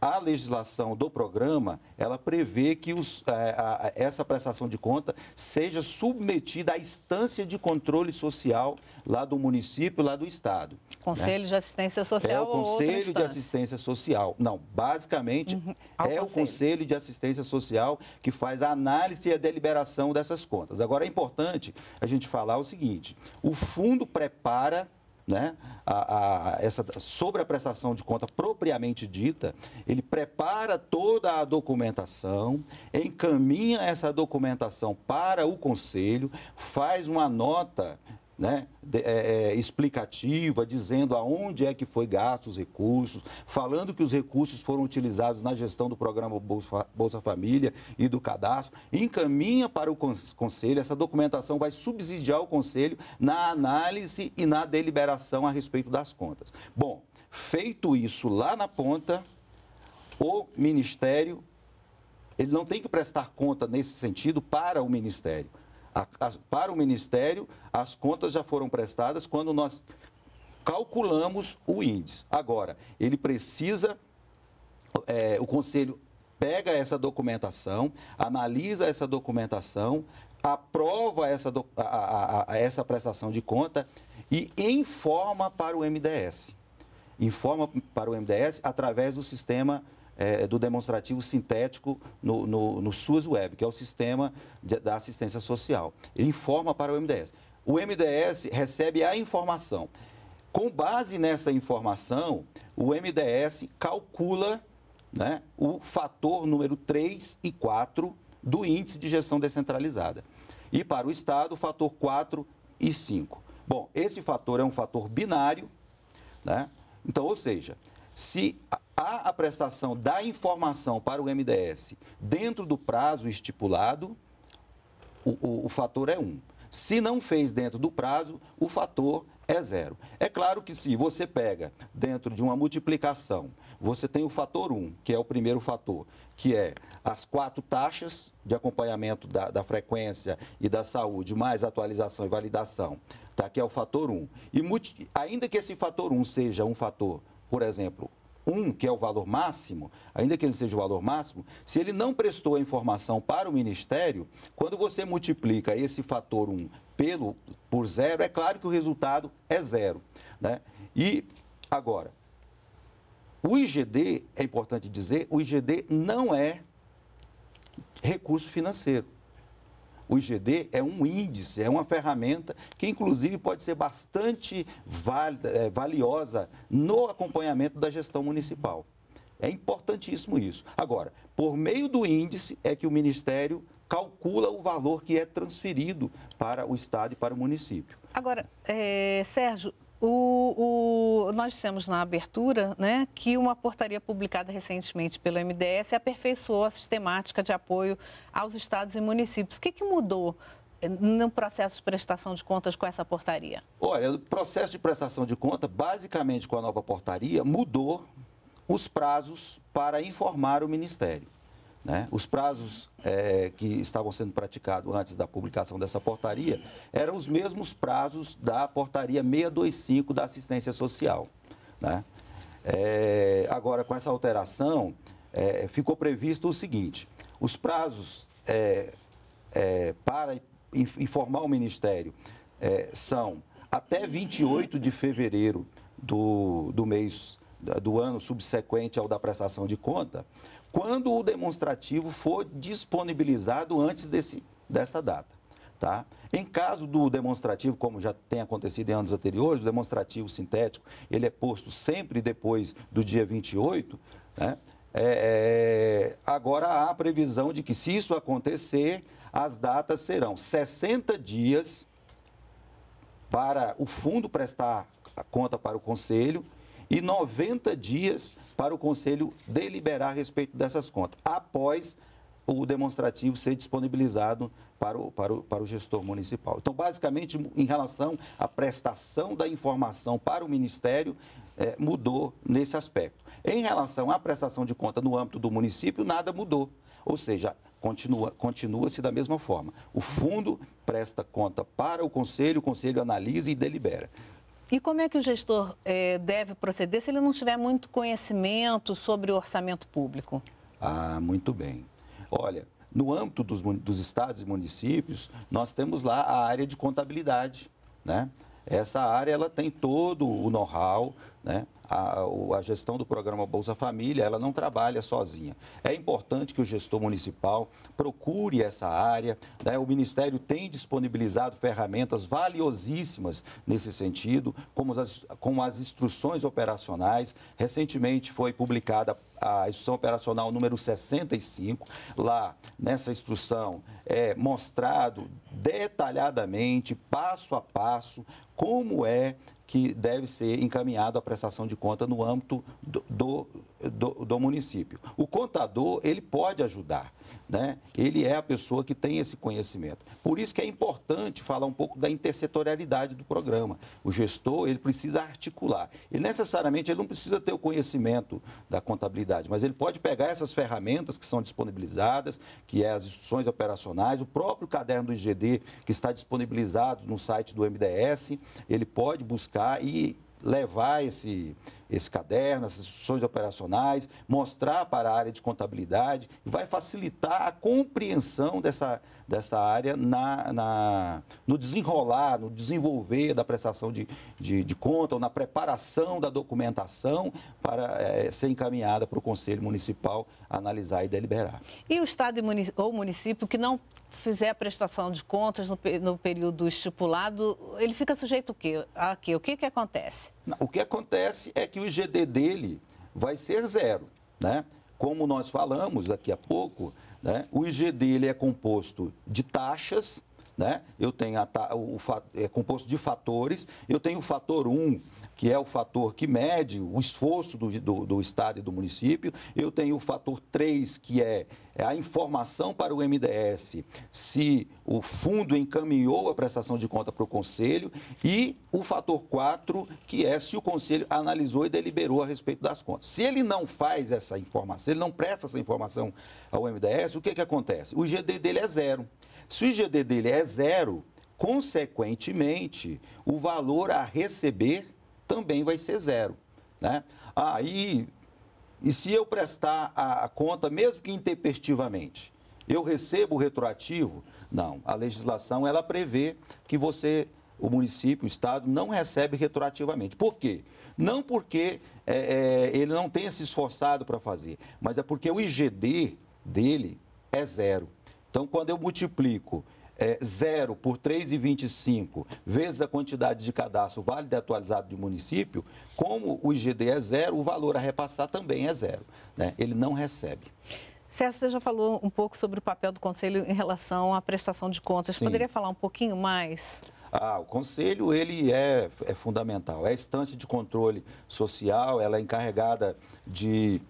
a legislação do programa, ela prevê que os, é, a, essa prestação de conta seja submetida à instância de controle social lá do município, lá do estado. Né? Conselho né? de Assistência Social. É o Conselho de Assistência Social. Não, basicamente uhum. é conselho. o Conselho de Assistência Social que faz a análise e a deliberação dessas contas. Agora é importante a gente falar o seguinte: o fundo prepara né, a, a, essa sobre a prestação de conta propriamente dita, ele prepara toda a documentação, encaminha essa documentação para o conselho, faz uma nota né, de, é, é, explicativa, dizendo aonde é que foi gasto os recursos, falando que os recursos foram utilizados na gestão do programa Bolsa, Bolsa Família e do cadastro, encaminha para o Conselho, essa documentação vai subsidiar o Conselho na análise e na deliberação a respeito das contas. Bom, feito isso lá na ponta, o Ministério, ele não tem que prestar conta nesse sentido para o Ministério. A, a, para o Ministério, as contas já foram prestadas quando nós calculamos o índice. Agora, ele precisa, é, o Conselho pega essa documentação, analisa essa documentação, aprova essa, do, a, a, essa prestação de conta e informa para o MDS. Informa para o MDS através do sistema é, é, do demonstrativo sintético no, no, no SUS Web, que é o sistema de, da assistência social. Ele informa para o MDS. O MDS recebe a informação. Com base nessa informação, o MDS calcula né, o fator número 3 e 4 do índice de gestão descentralizada. E para o Estado, o fator 4 e 5. Bom, esse fator é um fator binário, né? Então, ou seja, se há a prestação da informação para o MDS dentro do prazo estipulado, o, o, o fator é 1. Um. Se não fez dentro do prazo, o fator é zero. É claro que se você pega dentro de uma multiplicação, você tem o fator 1, um, que é o primeiro fator, que é as quatro taxas de acompanhamento da, da frequência e da saúde, mais atualização e validação, tá? que é o fator 1. Um. E ainda que esse fator 1 um seja um fator, por exemplo, um, que é o valor máximo, ainda que ele seja o valor máximo, se ele não prestou a informação para o Ministério, quando você multiplica esse fator 1 pelo, por zero, é claro que o resultado é zero. Né? E, agora, o IGD, é importante dizer, o IGD não é recurso financeiro. O IGD é um índice, é uma ferramenta que, inclusive, pode ser bastante eh, valiosa no acompanhamento da gestão municipal. É importantíssimo isso. Agora, por meio do índice é que o Ministério calcula o valor que é transferido para o Estado e para o município. Agora, é, Sérgio, o, o, nós dissemos na abertura né, que uma portaria publicada recentemente pelo MDS aperfeiçoou a sistemática de apoio aos estados e municípios. O que, que mudou eh, no processo de prestação de contas com essa portaria? Olha, o processo de prestação de conta, basicamente com a nova portaria, mudou os prazos para informar o Ministério. Né? Os prazos é, que estavam sendo praticados antes da publicação dessa portaria eram os mesmos prazos da portaria 625 da assistência social. Né? É, agora, com essa alteração, é, ficou previsto o seguinte: os prazos é, é, para informar o Ministério é, são até 28 de fevereiro do, do mês do ano subsequente ao da prestação de conta quando o demonstrativo for disponibilizado antes desse, dessa data. Tá? Em caso do demonstrativo, como já tem acontecido em anos anteriores, o demonstrativo sintético ele é posto sempre depois do dia 28. Né? É, é, agora há a previsão de que, se isso acontecer, as datas serão 60 dias para o fundo prestar a conta para o Conselho e 90 dias para o Conselho deliberar a respeito dessas contas, após o demonstrativo ser disponibilizado para o, para, o, para o gestor municipal. Então, basicamente, em relação à prestação da informação para o Ministério, é, mudou nesse aspecto. Em relação à prestação de conta no âmbito do município, nada mudou. Ou seja, continua-se continua da mesma forma. O fundo presta conta para o conselho, o conselho analisa e delibera. E como é que o gestor eh, deve proceder se ele não tiver muito conhecimento sobre o orçamento público? Ah, muito bem. Olha, no âmbito dos, dos estados e municípios, nós temos lá a área de contabilidade, né? Essa área ela tem todo o know-how, né? A, a, gestão do programa Bolsa Família, ela não trabalha sozinha. É importante que o gestor municipal procure essa área. Né? O Ministério tem disponibilizado ferramentas valiosíssimas nesse sentido, como as, como as instruções operacionais. Recentemente foi publicada a instrução operacional número 65. Lá, nessa instrução, é mostrado detalhadamente, passo a passo, como é que deve ser encaminhado à prestação de conta no âmbito do, do do, do, município. O contador, ele pode ajudar, né? ele é a pessoa que tem esse conhecimento. Por isso que é importante falar um pouco da intersetorialidade do programa. O gestor, ele precisa articular. E necessariamente ele não precisa ter o conhecimento da contabilidade, mas ele pode pegar essas ferramentas que são disponibilizadas, que é as instruções operacionais, o próprio caderno do IGD, que está disponibilizado no site do MDS, ele pode buscar e levar esse, esse caderno, essas instruções operacionais, mostrar para a área de contabilidade, vai facilitar a compreensão dessa, dessa área na, na, no desenrolar, no desenvolver da prestação de, de, de conta, ou na preparação da documentação para é, ser encaminhada para o Conselho Municipal analisar e deliberar. E o Estado ou município que não fizer a prestação de contas no, no período estipulado, ele fica sujeito a quê? A quê? O que, que acontece? O que acontece é que o IGD dele vai ser zero, né? Como nós falamos aqui a pouco, né? o IGD ele é composto de taxas, né? Eu tenho ta... o, é composto de fatores, eu tenho o fator 1, que é o fator que mede o esforço do, do, do Estado e do município, eu tenho o fator 3, que é é a informação para o MDS se o fundo encaminhou a prestação de conta para o Conselho e o fator 4, que é se o Conselho analisou e deliberou a respeito das contas. Se ele não faz essa informação, se ele não presta essa informação ao MDS, o que, que acontece? O GD dele é zero. Se o IGD dele é zero, consequentemente, o valor a receber também vai ser zero. Né? Aí, e se eu prestar a, conta, mesmo que intempestivamente, eu recebo o retroativo? Não. A legislação ela prevê que você, o município, o estado, não recebe retroativamente. Por quê? Não porque é, é, ele não tenha se esforçado para fazer, mas é porque o IGD dele é zero. Então, quando eu multiplico é, zero por 3,25 vezes a quantidade de cadastro válido e atualizado de município, como o IGD é zero, o valor a repassar também é zero. Né? Ele não recebe. César, você já falou um pouco sobre o papel do Conselho em relação à prestação de contas. Sim. Poderia falar um pouquinho mais? Ah, o conselho ele é, é fundamental. É a instância de controle social, ela é encarregada de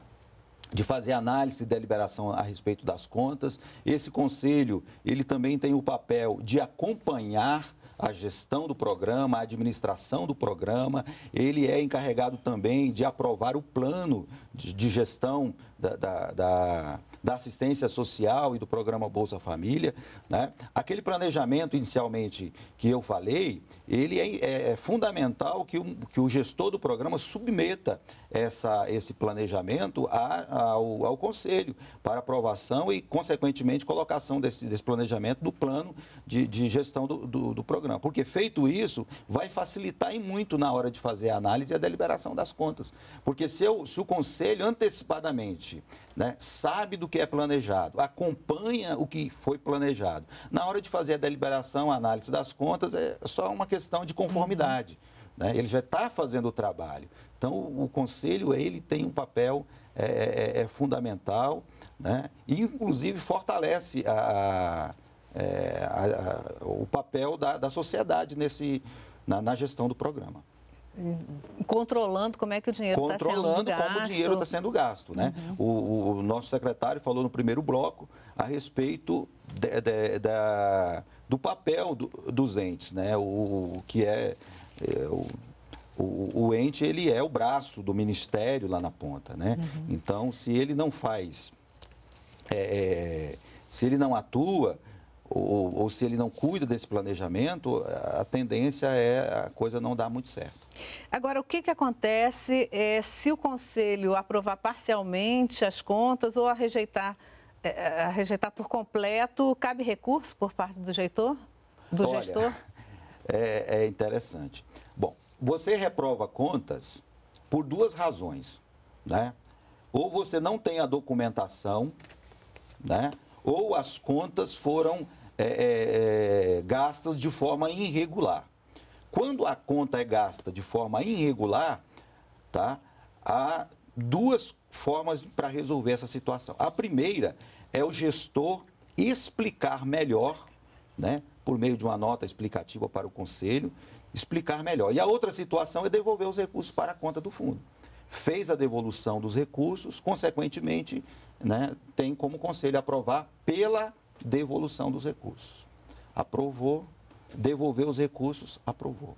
de fazer análise e deliberação a respeito das contas. Esse conselho, ele também tem o papel de acompanhar a gestão do programa, a administração do programa. Ele é encarregado também de aprovar o plano de, de gestão da, da, da da assistência social e do programa Bolsa Família, né? aquele planejamento inicialmente que eu falei, ele é, é, é fundamental que o, que o gestor do programa submeta essa, esse planejamento a, ao, ao Conselho para aprovação e, consequentemente, colocação desse, desse planejamento do plano de, de gestão do, do, do programa. Porque feito isso, vai facilitar e muito na hora de fazer a análise e a deliberação das contas. Porque se, eu, se o Conselho antecipadamente né, sabe do que é planejado, acompanha o que foi planejado. Na hora de fazer a deliberação, a análise das contas, é só uma questão de conformidade. Uhum. Né? Ele já está fazendo o trabalho. Então, o, o conselho ele tem um papel é, é, é, é fundamental, né? e inclusive fortalece a, é, a, a, o papel da, da sociedade nesse, na, na gestão do programa controlando como é que o dinheiro está sendo gasto. Controlando como o dinheiro está sendo gasto. Né? Uhum. O, o, nosso secretário falou no primeiro bloco a respeito de, de, da, do papel do, dos entes, né? o, o que é, é o, o, o, ente ele é o braço do ministério lá na ponta, né? Uhum. Então, se ele não faz, é, é se ele não atua ou, ou se ele não cuida desse planejamento, a tendência é a coisa não dar muito certo. Agora, o que, que acontece é, se o Conselho aprovar parcialmente as contas ou a rejeitar, é, a rejeitar por completo? Cabe recurso por parte do, gestor? do Olha, gestor? É, é interessante. Bom, você reprova contas por duas razões, né? Ou você não tem a documentação, né? Ou as contas foram é, é, gastas de forma irregular. Quando a conta é gasta de forma irregular, tá? há duas formas para resolver essa situação. A primeira é o gestor explicar melhor, né, por meio de uma nota explicativa para o conselho, explicar melhor. E a outra situação é devolver os recursos para a conta do fundo. Fez a devolução dos recursos, consequentemente, né, tem como conselho aprovar pela devolução dos recursos. Aprovou, devolveu os recursos, aprovou.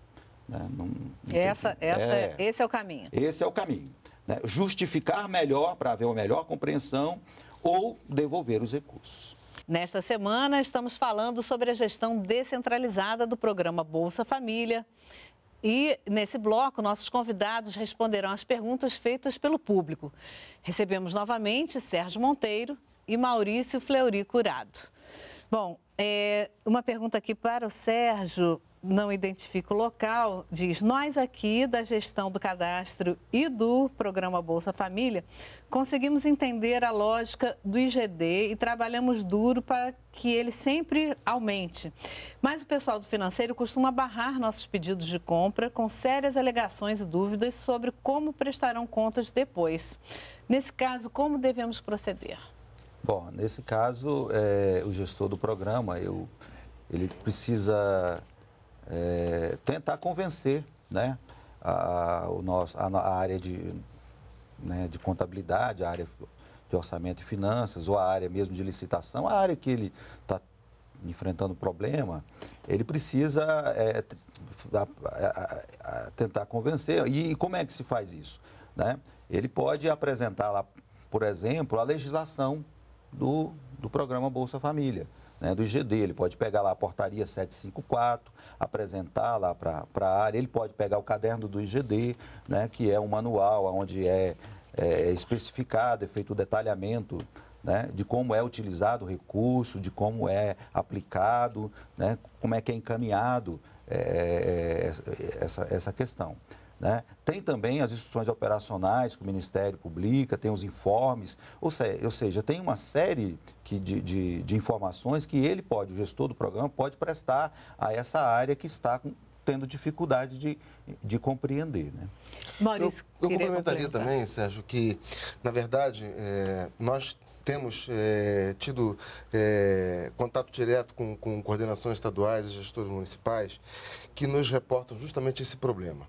Né? Não, não essa, essa, é, esse é o caminho. Esse é o caminho. Né? Justificar melhor para haver uma melhor compreensão ou devolver os recursos. Nesta semana, estamos falando sobre a gestão descentralizada do programa Bolsa Família. E nesse bloco, nossos convidados responderão às perguntas feitas pelo público. Recebemos novamente Sérgio Monteiro e Maurício Fleury Curado. Bom, é, uma pergunta aqui para o Sérgio, não identifica o local, diz: Nós aqui da gestão do cadastro e do programa Bolsa Família conseguimos entender a lógica do IGD e trabalhamos duro para que ele sempre aumente. Mas o pessoal do financeiro costuma barrar nossos pedidos de compra com sérias alegações e dúvidas sobre como prestarão contas depois. Nesse caso, como devemos proceder? Bom, nesse caso, é, o gestor do programa, eu, ele precisa é, tentar convencer né, a, o nosso, a, a área de, né, de contabilidade, a área de orçamento e finanças, ou a área mesmo de licitação, a área que ele está enfrentando problema, ele precisa é, a, tentar convencer. E, e como é que se faz isso? Né? Ele pode apresentar lá, por exemplo, a legislação do, do programa Bolsa Família, né, do IGD. Ele pode pegar lá a portaria 754, apresentar lá para a área, ele pode pegar o caderno do IGD, né, que é um manual onde é, é especificado, é feito o detalhamento né, de como é utilizado o recurso, de como é aplicado, né, como é que é encaminhado é, é, é essa, essa questão. Né? Tem também as instruções operacionais que o Ministério publica, tem os informes, ou, se, ou seja, tem uma série que, de, de, de, informações que ele pode, o gestor do programa, pode prestar a essa área que está com, tendo dificuldade de, de compreender. Né? Maurício, eu, eu complementaria também, Sérgio, que, na verdade, é, nós temos é, tido é, contato direto com, com coordenações estaduais e gestores municipais que nos reportam justamente esse problema.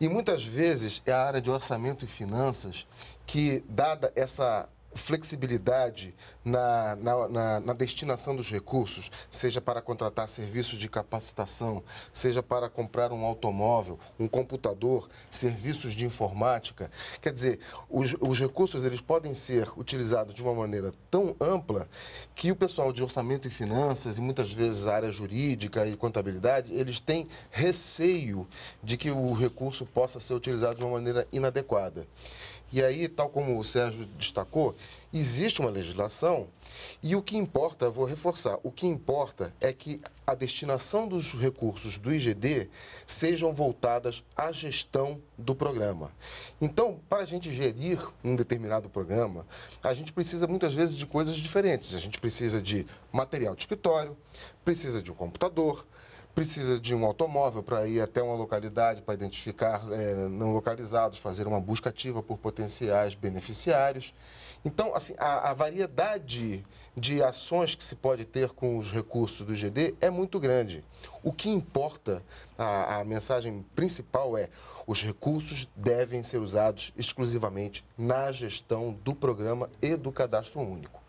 E muitas vezes é a área de orçamento e finanças que, dada essa flexibilidade na, na, na, na, destinação dos recursos, seja para contratar serviços de capacitação, seja para comprar um automóvel, um computador, serviços de informática. Quer dizer, os, os recursos eles podem ser utilizados de uma maneira tão ampla que o pessoal de orçamento e finanças e muitas vezes a área jurídica e contabilidade, eles têm receio de que o recurso possa ser utilizado de uma maneira inadequada. E aí, tal como o Sérgio destacou, existe uma legislação e o que importa, vou reforçar, o que importa é que a destinação dos recursos do IGD sejam voltadas à gestão do programa. Então, para a gente gerir um determinado programa, a gente precisa muitas vezes de coisas diferentes. A gente precisa de material de escritório, precisa de um computador, precisa de um automóvel para ir até uma localidade para identificar é, não localizados, fazer uma busca ativa por potenciais beneficiários. Então, assim, a, a, variedade de ações que se pode ter com os recursos do GD é muito grande. O que importa, a, a mensagem principal é: os recursos devem ser usados exclusivamente na gestão do programa e do cadastro único.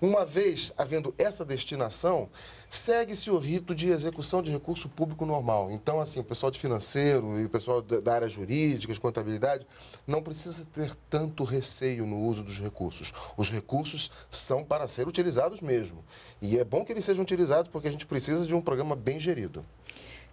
Uma vez havendo essa destinação, segue-se o rito de execução de recurso público normal. Então, assim, o pessoal de financeiro e o pessoal da área jurídica, de contabilidade, não precisa ter tanto receio no uso dos recursos. Os recursos são para ser utilizados mesmo. E é bom que eles sejam utilizados porque a gente precisa de um programa bem gerido.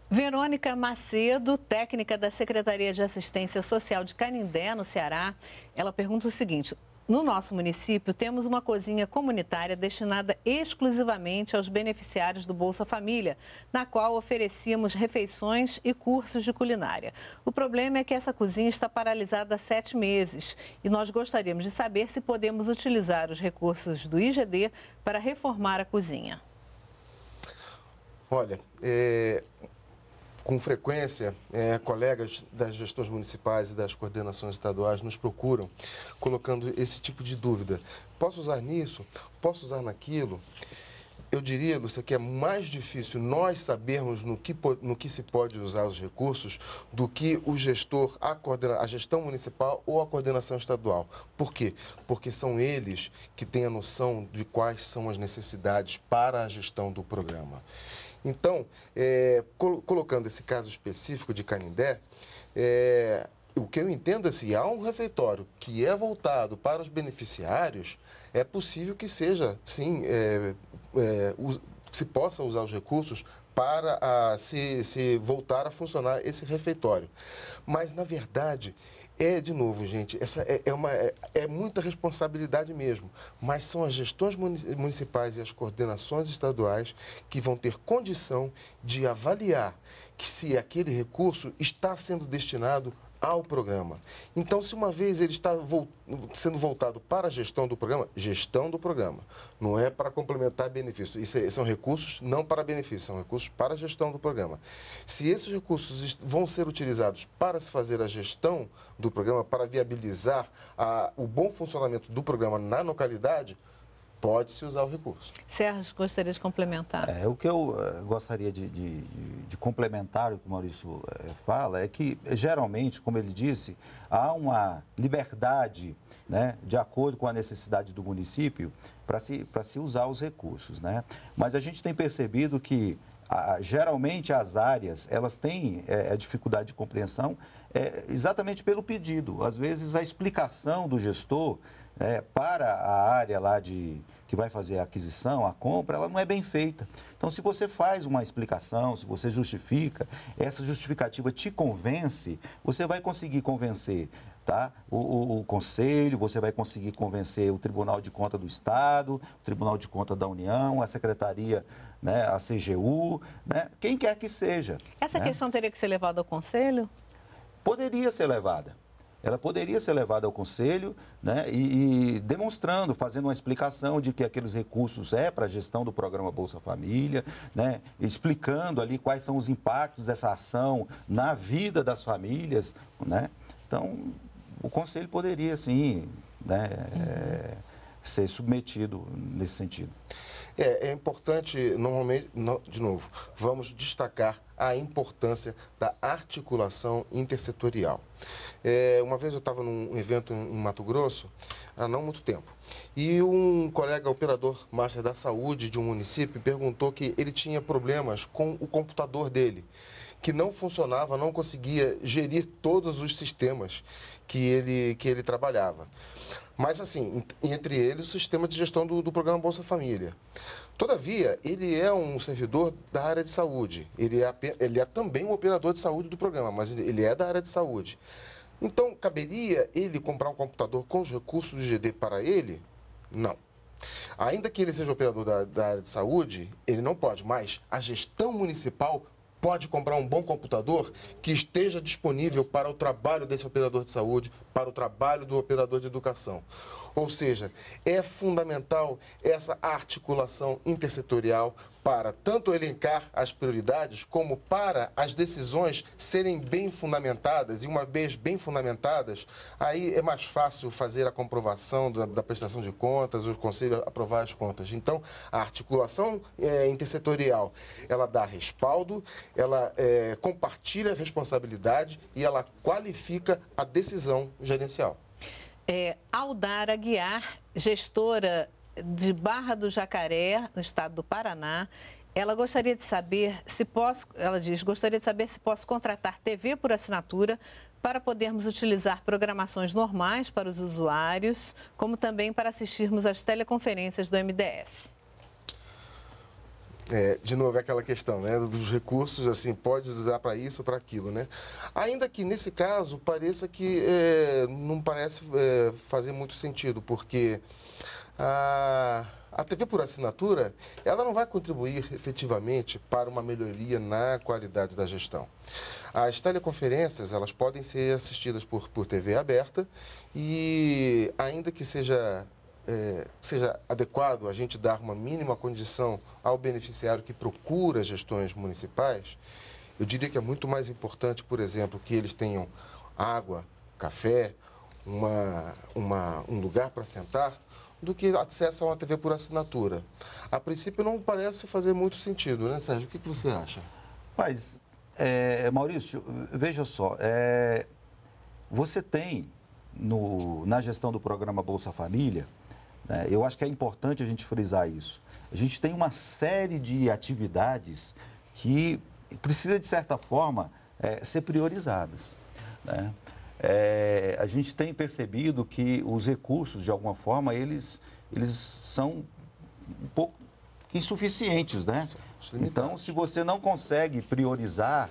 Verônica Macedo, técnica da Secretaria de Assistência Social de Canindé, no Ceará, ela pergunta o seguinte: no nosso município, temos uma cozinha comunitária destinada exclusivamente aos beneficiários do Bolsa Família, na qual oferecíamos refeições e cursos de culinária. O problema é que essa cozinha está paralisada há sete meses e nós gostaríamos de saber se podemos utilizar os recursos do IGD para reformar a cozinha. Olha, é, com frequência, é, colegas das gestões municipais e das coordenações estaduais nos procuram colocando esse tipo de dúvida. Posso usar nisso? Posso usar naquilo? Eu diria, Lúcia, que é mais difícil nós sabermos no que, no que se pode usar os recursos do que o gestor, a, a gestão municipal ou a coordenação estadual. Por quê? Porque são eles que têm a noção de quais são as necessidades para a gestão do programa. Então, é, col colocando esse caso específico de Canindé, é, o que eu entendo é se assim, há um refeitório que é voltado para os beneficiários, é possível que seja, sim, é, é, se possa usar os recursos para a, se, se voltar a funcionar esse refeitório. Mas, na verdade, é, de novo, gente, essa é, é uma, é, é, muita responsabilidade mesmo, mas são as gestões municipais e as coordenações estaduais que vão ter condição de avaliar que se aquele recurso está sendo destinado ao programa. Então, se uma vez ele está vo sendo voltado para a gestão do programa, gestão do programa, não é para complementar benefícios. Isso é, são recursos não para benefícios, são recursos para a gestão do programa. Se esses recursos vão ser utilizados para se fazer a gestão do programa, para viabilizar a, o bom funcionamento do programa na localidade, pode-se usar o recurso. Sérgio, gostaria de complementar. É, o que eu eh, gostaria de, de, de complementar, o que o Maurício eh, fala, é que, geralmente, como ele disse, há uma liberdade, né, de acordo com a necessidade do município, para se, se usar os recursos. Né? Mas a gente tem percebido que, geralmente as áreas elas têm é, a dificuldade de compreensão é, exatamente pelo pedido. Às vezes a explicação do gestor é, para a área lá de que vai fazer a aquisição, a compra, ela não é bem feita. Então, se você faz uma explicação, se você justifica, essa justificativa te convence, você vai conseguir convencer tá? O, o, o, Conselho, você vai conseguir convencer o Tribunal de Conta do Estado, o Tribunal de Conta da União, a Secretaria, né, a CGU, né, quem quer que seja. Essa né? questão teria que ser levada ao Conselho? Poderia ser levada ela poderia ser levada ao Conselho né, e, e demonstrando, fazendo uma explicação de que aqueles recursos é para a gestão do programa Bolsa Família, né, explicando ali quais são os impactos dessa ação na vida das famílias. Né? Então, o Conselho poderia, sim, né, é, ser submetido nesse sentido. É, é importante, normalmente, no, de novo, vamos destacar a importância da articulação intersetorial. É, uma vez eu estava num evento em Mato Grosso, há não muito tempo, e um colega operador master da saúde de um município perguntou que ele tinha problemas com o computador dele que não funcionava, não conseguia gerir todos os sistemas que ele, que ele trabalhava. Mas, assim, entre eles, o sistema de gestão do, do programa Bolsa Família. Todavia, ele é um servidor da área de saúde. Ele é, ele é também um operador de saúde do programa, mas ele é da área de saúde. Então, caberia ele comprar um computador com os recursos do GD para ele? Não. Ainda que ele seja operador da, da, área de saúde, ele não pode, mas a gestão municipal pode comprar um bom computador que esteja disponível para o trabalho desse operador de saúde, para o trabalho do operador de educação. Ou seja, é fundamental essa articulação intersetorial para tanto elencar as prioridades como para as decisões serem bem fundamentadas e uma vez bem fundamentadas, aí é mais fácil fazer a comprovação da, da prestação de contas, o conselho aprovar as contas. Então, a articulação é, intersetorial, ela dá respaldo, ela é, compartilha responsabilidade e ela qualifica a decisão gerencial. É, Aldara Guiar, gestora de Barra do Jacaré, no estado do Paraná. Ela gostaria de saber se posso, ela diz, gostaria de saber se posso contratar TV por assinatura para podermos utilizar programações normais para os usuários, como também para assistirmos às teleconferências do MDS. É, de novo, aquela questão né, dos recursos, assim, pode usar para isso ou para aquilo. Né? Ainda que, nesse caso, pareça que é, não parece é, fazer muito sentido, porque a, a TV por assinatura, ela não vai contribuir efetivamente para uma melhoria na qualidade da gestão. As teleconferências, elas podem ser assistidas por, por TV aberta e, ainda que seja é, seja adequado a gente dar uma mínima condição ao beneficiário que procura gestões municipais, eu diria que é muito mais importante, por exemplo, que eles tenham água, café, uma, uma um lugar para sentar, do que acesso a uma TV por assinatura. A princípio não parece fazer muito sentido, né, Sérgio? O que, que você acha? Mas, é, Maurício, veja só, é, você tem no, na gestão do programa Bolsa Família, né, eu acho que é importante a gente frisar isso. A gente tem uma série de atividades que precisa, de certa forma, é, ser priorizadas. Né? é, a gente tem percebido que os recursos, de alguma forma, eles, eles são um pouco insuficientes, né? Então, se você não consegue priorizar,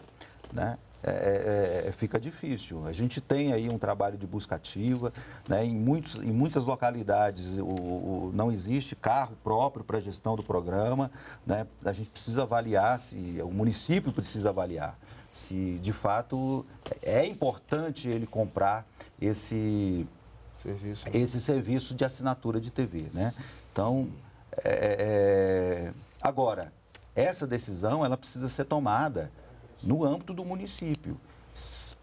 né? É, é, é, fica difícil. A gente tem aí um trabalho de busca ativa, né? em, muitos, em muitas localidades o, o não existe carro próprio para a gestão do programa, né? a gente precisa avaliar, se o município precisa avaliar se de fato é importante ele comprar esse serviço, esse serviço de assinatura de TV. Né? Então, é, é, é, agora, essa decisão ela precisa ser tomada no âmbito do município,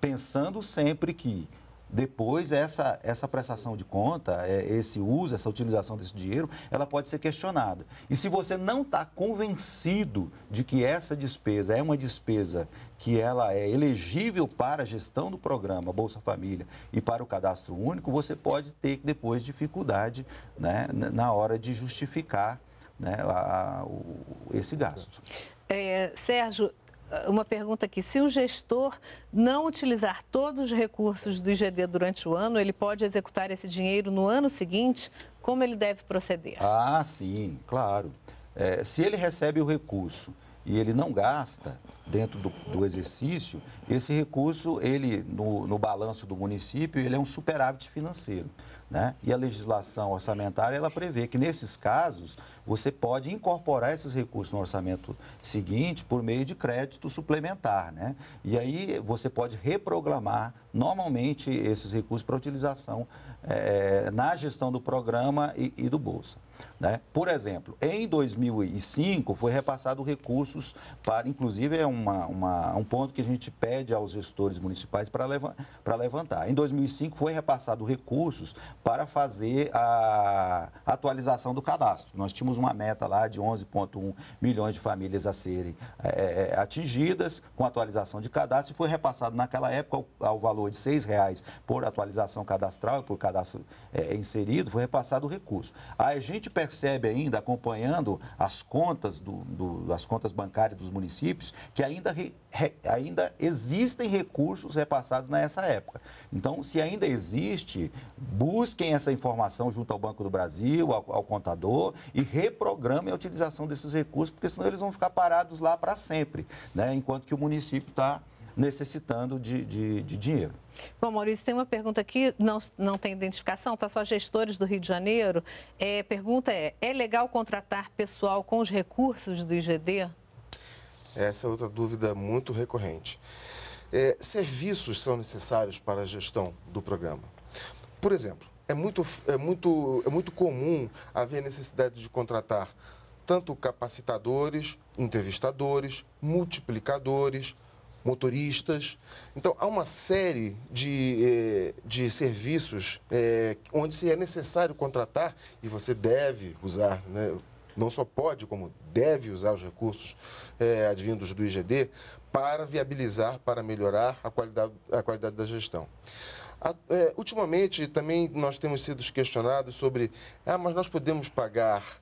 pensando sempre que depois, essa, essa prestação de conta, é, esse uso, essa utilização desse dinheiro, ela pode ser questionada. E se você não está convencido de que essa despesa é uma despesa que ela é elegível para a gestão do programa Bolsa Família e para o cadastro único, você pode ter depois dificuldade né, na hora de justificar né, a, a, o, esse gasto. É, Sérgio, uma pergunta aqui. Se o gestor não utilizar todos os recursos do IGD durante o ano, ele pode executar esse dinheiro no ano seguinte? Como ele deve proceder? Ah, sim, claro. É, se ele recebe o recurso e ele não gasta dentro do, do exercício, esse recurso, ele no, no balanço do município, ele é um superávit financeiro. Né? E a legislação orçamentária ela prevê que nesses casos você pode incorporar esses recursos no orçamento seguinte por meio de crédito suplementar, né? E aí você pode reprogramar normalmente esses recursos para utilização é, na gestão do programa e, e do Bolsa. Né? Por exemplo, em 2005 foi repassado recursos para, inclusive é uma, uma, um ponto que a gente pede aos gestores municipais para leva, levantar. Em 2005 foi repassado recursos para fazer a atualização do cadastro. Nós tínhamos uma meta lá de 11,1 milhões de famílias a serem é, atingidas com atualização de cadastro e foi repassado naquela época ao, ao valor valor de R$ 6,00 por atualização cadastral e por cadastro é, inserido, foi repassado o recurso. a gente percebe ainda, acompanhando as contas, do, do as contas bancárias dos municípios, que ainda, re, ainda existem recursos repassados nessa época. Então, se ainda existe, busquem essa informação junto ao Banco do Brasil, ao, ao contador e reprogramem a utilização desses recursos, porque senão eles vão ficar parados lá para sempre, né? enquanto que o município está necessitando de, de, de dinheiro. Bom, Maurício, tem uma pergunta aqui, não, não tem identificação, está só gestores do Rio de Janeiro. É, pergunta é, é legal contratar pessoal com os recursos do IGD? Essa é outra dúvida muito recorrente. É, serviços são necessários para a gestão do programa. Por exemplo, é muito, é muito, é muito comum haver necessidade de contratar tanto capacitadores, entrevistadores, multiplicadores, motoristas. Então, há uma série de, eh, de serviços eh, onde se é necessário contratar e você deve usar, né? não só pode, como deve usar os recursos eh, advindos do IGD para viabilizar, para melhorar a qualidade, a qualidade da gestão. ultimamente, também nós temos sido questionados sobre, ah, mas nós podemos pagar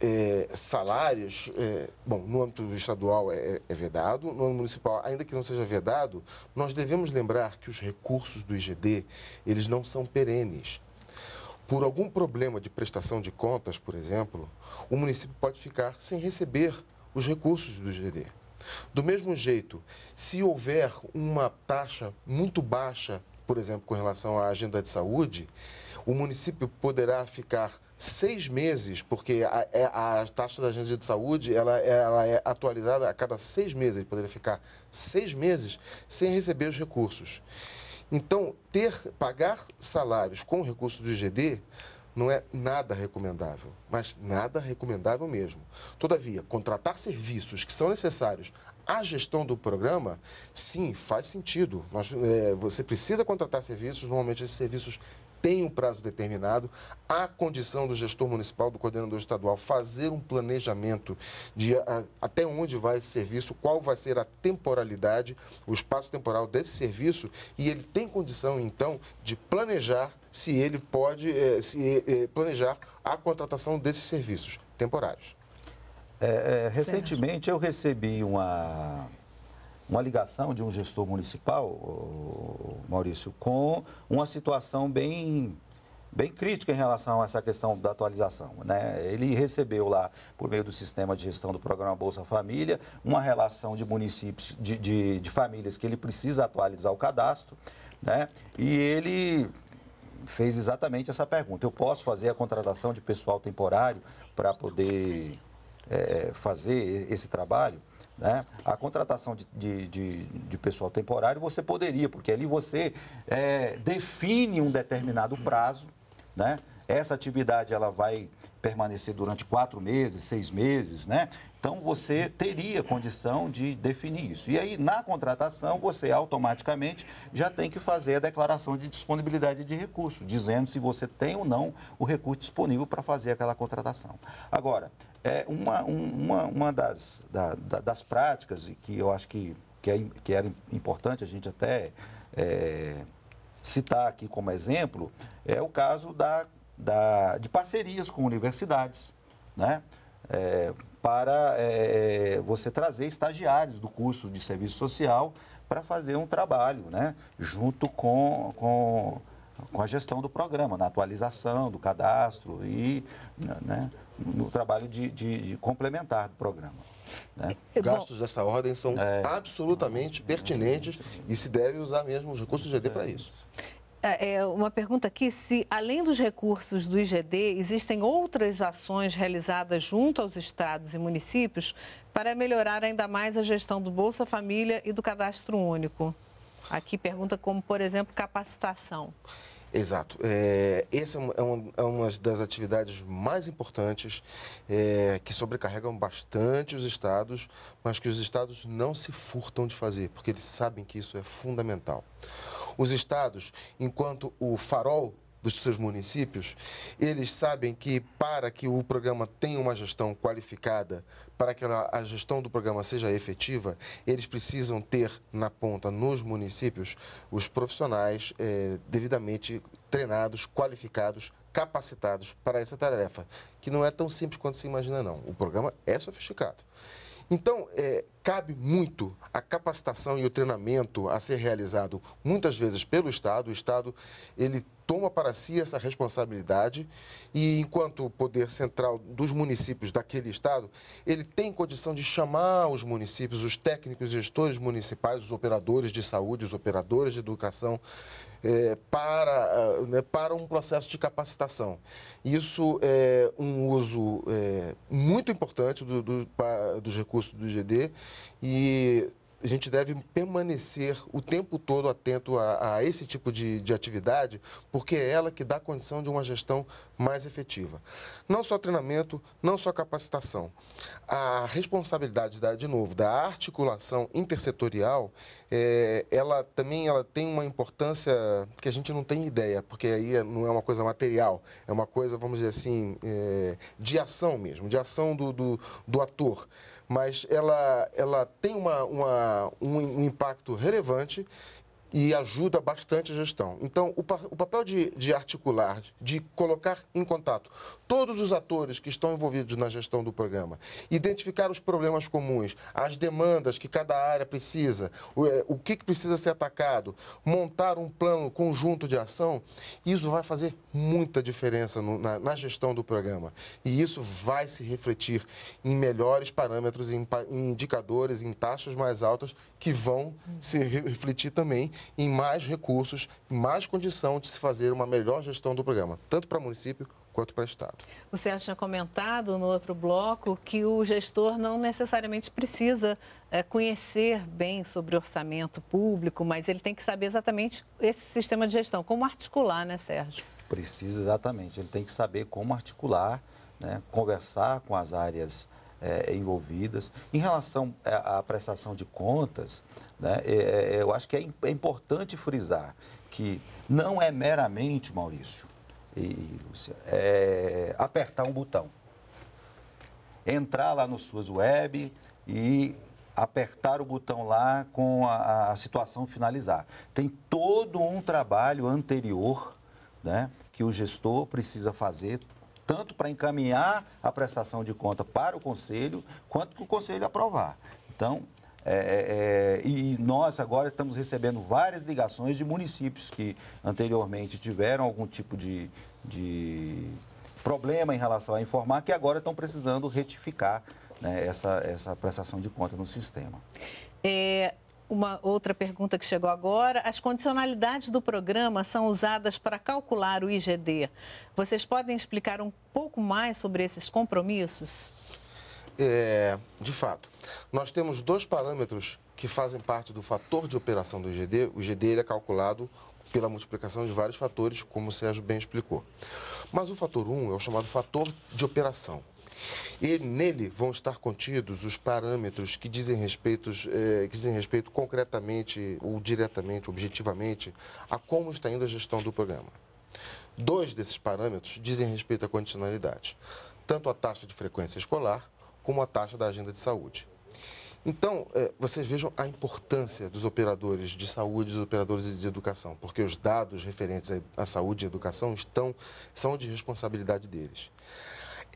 é, salários, é, bom, no âmbito estadual é, é, é, vedado, no âmbito municipal, ainda que não seja vedado, nós devemos lembrar que os recursos do IGD, eles não são perenes. Por algum problema de prestação de contas, por exemplo, o município pode ficar sem receber os recursos do IGD. Do mesmo jeito, se houver uma taxa muito baixa, por exemplo, com relação à agenda de saúde, o município poderá ficar seis meses, porque a, é, a, taxa da agência de saúde ela, ela é atualizada a cada seis meses, ele poderia ficar seis meses sem receber os recursos. Então, ter, pagar salários com recursos do IGD não é nada recomendável, mas nada recomendável mesmo. Todavia, contratar serviços que são necessários à gestão do programa, sim, faz sentido. mas é, você precisa contratar serviços, normalmente esses serviços tem um prazo determinado, há condição do gestor municipal, do coordenador estadual, fazer um planejamento de a, ah, até onde vai esse serviço, qual vai ser a temporalidade, o espaço temporal desse serviço, e ele tem condição, então, de planejar se ele pode eh, se, eh, eh, planejar a contratação desses serviços temporários. É, é, recentemente eu recebi uma uma ligação de um gestor municipal, Maurício, com uma situação bem bem crítica em relação a essa questão da atualização. Né? Ele recebeu lá, por meio do sistema de gestão do programa Bolsa Família, uma relação de municípios, de, de, de famílias que ele precisa atualizar o cadastro, né? e ele fez exatamente essa pergunta. Eu posso fazer a contratação de pessoal temporário para poder é, fazer esse trabalho? Né? A contratação de, de, de, de, pessoal temporário você poderia, porque ali você é, define um determinado prazo, né? Essa atividade ela vai permanecer durante quatro meses, seis meses, né? Então você teria condição de definir isso. E aí na contratação você automaticamente já tem que fazer a declaração de disponibilidade de recurso, dizendo se você tem ou não o recurso disponível para fazer aquela contratação. Agora é uma, uma, uma das, da, das práticas que eu acho que, que, é, que era importante a gente até é, citar aqui como exemplo é o caso da da, de parcerias com universidades, né? É, para é, é, você trazer estagiários do curso de serviço social para fazer um trabalho, né? Junto com, com, com a gestão do programa, na atualização do cadastro e né, no trabalho de, de, de complementar do programa. Né? Gastos dessa ordem são é, absolutamente é, pertinentes é, e se deve usar mesmo os recursos do GD para é. isso é, uma pergunta aqui: se além dos recursos do IGD, existem outras ações realizadas junto aos estados e municípios para melhorar ainda mais a gestão do Bolsa Família e do Cadastro Único? Aqui pergunta como, por exemplo, capacitação. Exato. É, essa é uma, é, é uma, das atividades mais importantes é, que sobrecarregam bastante os estados, mas que os estados não se furtam de fazer, porque eles sabem que isso é fundamental. Os estados, enquanto o farol dos seus municípios, eles sabem que para que o programa tenha uma gestão qualificada, para que a gestão do programa seja efetiva, eles precisam ter na ponta, nos municípios, os profissionais eh, devidamente treinados, qualificados, capacitados para essa tarefa, que não é tão simples quanto se imagina, não. O programa é sofisticado. Então, é, cabe muito a capacitação e o treinamento a ser realizado muitas vezes pelo Estado. O Estado ele toma para si essa responsabilidade e, enquanto o poder central dos municípios daquele estado, ele tem condição de chamar os municípios, os técnicos, gestores municipais, os operadores de saúde, os operadores de educação, é, para, eh, né, para um processo de capacitação. Isso é um uso é, muito importante do, do, dos recursos do IGD e a gente deve permanecer o tempo todo atento a, a esse tipo de, de, atividade, porque é ela que dá condição de uma gestão mais efetiva. Não só treinamento, não só capacitação. A responsabilidade, da, de novo, da articulação intersetorial, é, ela também ela tem uma importância que a gente não tem ideia, porque aí é, não é uma coisa material, é uma coisa, vamos dizer assim, é, de ação mesmo, de ação do, do, do ator mas ela, ela tem uma, uma um, um impacto relevante e ajuda bastante a gestão. Então, o, pa o papel de, de, articular, de colocar em contato todos os atores que estão envolvidos na gestão do programa, identificar os problemas comuns, as demandas que cada área precisa, o, é, o que, que precisa ser atacado, montar um plano conjunto de ação, isso vai fazer muita diferença no, na, na, gestão do programa. E isso vai se refletir em melhores parâmetros, em, em indicadores, em taxas mais altas, que vão se refletir também em mais recursos, mais condição de se fazer uma melhor gestão do programa, tanto para município quanto para Estado. O Sérgio tinha comentado no outro bloco que o gestor não necessariamente precisa é, conhecer bem sobre orçamento público, mas ele tem que saber exatamente esse sistema de gestão, como articular, né, Sérgio? Precisa exatamente, ele tem que saber como articular, né, conversar com as áreas é, é, envolvidas. Em relação é, à prestação de contas, né, é, é eu acho que é, importante frisar que não é meramente, Maurício e Lúcia, apertar um botão. Entrar lá nos suas web e apertar o botão lá com a, a, situação finalizar. Tem todo um trabalho anterior né, que o gestor precisa fazer, tanto para encaminhar a prestação de conta para o Conselho, quanto que o Conselho aprovar. Então, é, é, é, e nós agora estamos recebendo várias ligações de municípios que anteriormente tiveram algum tipo de, de problema em relação a informar, que agora estão precisando retificar né, essa, essa prestação de conta no sistema. É, uma outra pergunta que chegou agora. As condicionalidades do programa são usadas para calcular o IGD. Vocês podem explicar um pouco mais sobre esses compromissos? É, de fato, nós temos dois parâmetros que fazem parte do fator de operação do IGD. O IGD ele é calculado pela multiplicação de vários fatores, como o Sérgio bem explicou. Mas o fator 1 um é o chamado fator de operação. E nele vão estar contidos os parâmetros que dizem respeito, eh, que dizem respeito concretamente ou diretamente, objetivamente, a como está indo a gestão do programa. Dois desses parâmetros dizem respeito à condicionalidade, tanto a taxa de frequência escolar como a taxa da agenda de saúde. Então, eh, vocês vejam a importância dos operadores de saúde, dos operadores de educação, porque os dados referentes à saúde e educação estão, são de responsabilidade deles.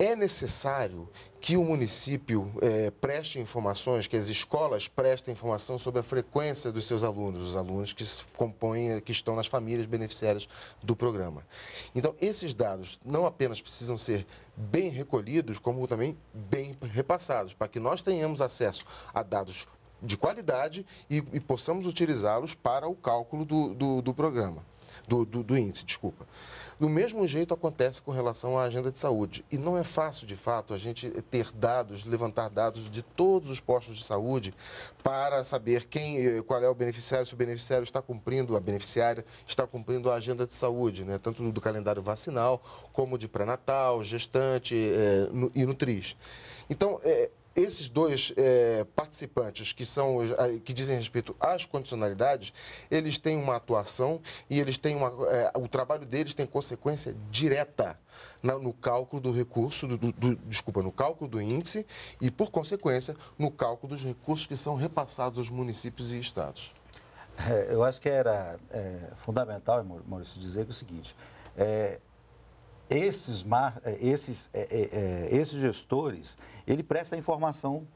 É necessário que o município é, preste informações, que as escolas prestem informação sobre a frequência dos seus alunos, os alunos que compõem, que estão nas famílias beneficiárias do programa. Então, esses dados não apenas precisam ser bem recolhidos, como também bem repassados, para que nós tenhamos acesso a dados de qualidade e, e possamos utilizá-los para o cálculo do, do, do programa do, do, do índice, desculpa. Do mesmo jeito acontece com relação à agenda de saúde. E não é fácil, de fato, a gente ter dados, levantar dados de todos os postos de saúde para saber quem, eh, qual é o beneficiário, se o beneficiário está cumprindo, a beneficiária está cumprindo a agenda de saúde, né? tanto do calendário vacinal, como de pré-natal, gestante é, e nutriz. Então, é, esses dois é, participantes que são que dizem respeito às condicionalidades, eles têm uma atuação e eles têm uma, é, o trabalho deles tem consequência direta na, no cálculo do recurso, do, do, do, desculpa, no cálculo do índice e, por consequência, no cálculo dos recursos que são repassados aos municípios e estados. É, eu acho que era é, fundamental, Maurício, dizer que é o seguinte. É, esses, eh, esses, eh, eh, esses gestores, ele presta informação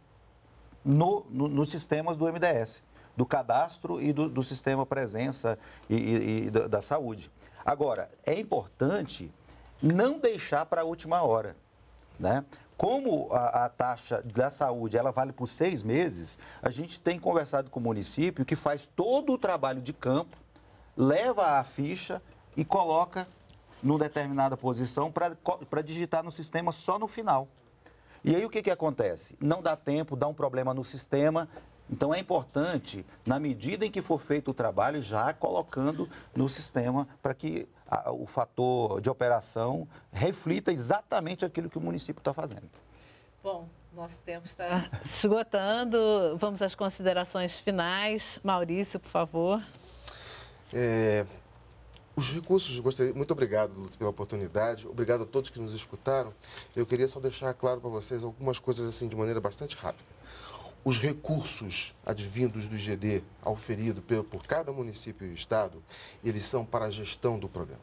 no, no, nos sistemas do MDS, do cadastro e do, do sistema presença e, e, e da, da saúde. Agora, é importante não deixar para a última hora, né? Como a, a, taxa da saúde ela vale por seis meses, a gente tem conversado com o município que faz todo o trabalho de campo, leva a ficha e coloca numa determinada posição para digitar no sistema só no final. E aí o que, que acontece? Não dá tempo, dá um problema no sistema. Então é importante, na medida em que for feito o trabalho, já colocando no sistema para que a, o fator de operação reflita exatamente aquilo que o município está fazendo. Bom, nosso tempo está ah, esgotando. Vamos às considerações finais. Maurício, por favor. É, os recursos, gostaria, muito obrigado pela oportunidade, obrigado a todos que nos escutaram. Eu queria só deixar claro para vocês algumas coisas assim de maneira bastante rápida. Os recursos advindos do IGD auferido por cada município e estado, eles são para a gestão do programa.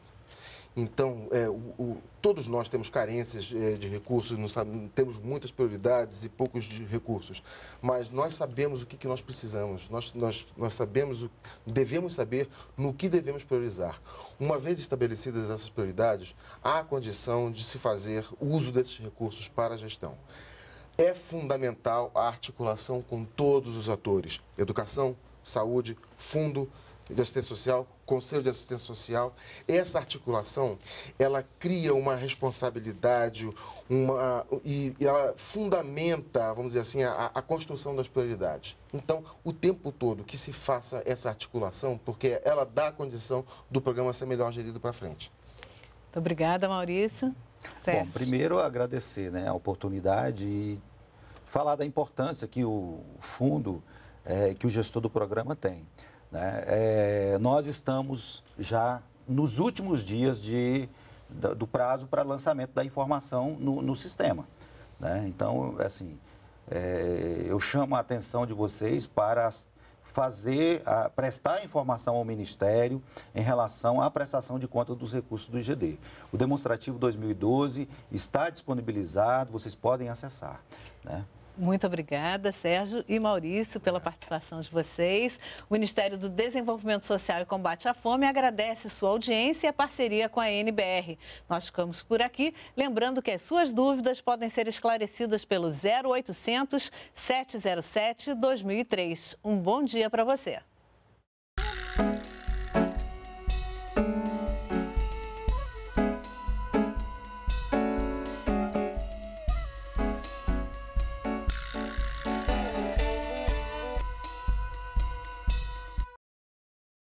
Então, é, o, o, todos nós temos carências é, de recursos, não sabe, temos muitas prioridades e poucos recursos, mas nós sabemos o que, que nós precisamos, nós, nós, nós sabemos, o, devemos saber no que devemos priorizar. Uma vez estabelecidas essas prioridades, há condição de se fazer uso desses recursos para a gestão. É fundamental a articulação com todos os atores: educação, saúde, fundo de assistência social, Conselho de Assistência Social, essa articulação, ela cria uma responsabilidade uma, e, e ela fundamenta, vamos dizer assim, a, a, construção das prioridades. Então, o tempo todo que se faça essa articulação, porque ela dá a condição do programa ser melhor gerido para frente. Muito obrigada, Maurício. Sérgio. Bom, primeiro agradecer né, a oportunidade e falar da importância que o fundo, é, que o gestor do programa tem. Né? É, nós estamos já nos últimos dias de, do prazo para lançamento da informação no, no sistema. Né? Então, assim, é, eu chamo a atenção de vocês para fazer, a, prestar informação ao Ministério em relação à prestação de conta dos recursos do IGD. O demonstrativo 2012 está disponibilizado, vocês podem acessar. Né? Muito obrigada, Sérgio e Maurício, pela participação de vocês. O Ministério do Desenvolvimento Social e Combate à Fome agradece sua audiência e a parceria com a NBR. Nós ficamos por aqui, lembrando que as suas dúvidas podem ser esclarecidas pelo 0800 707 2003. Um bom dia para você.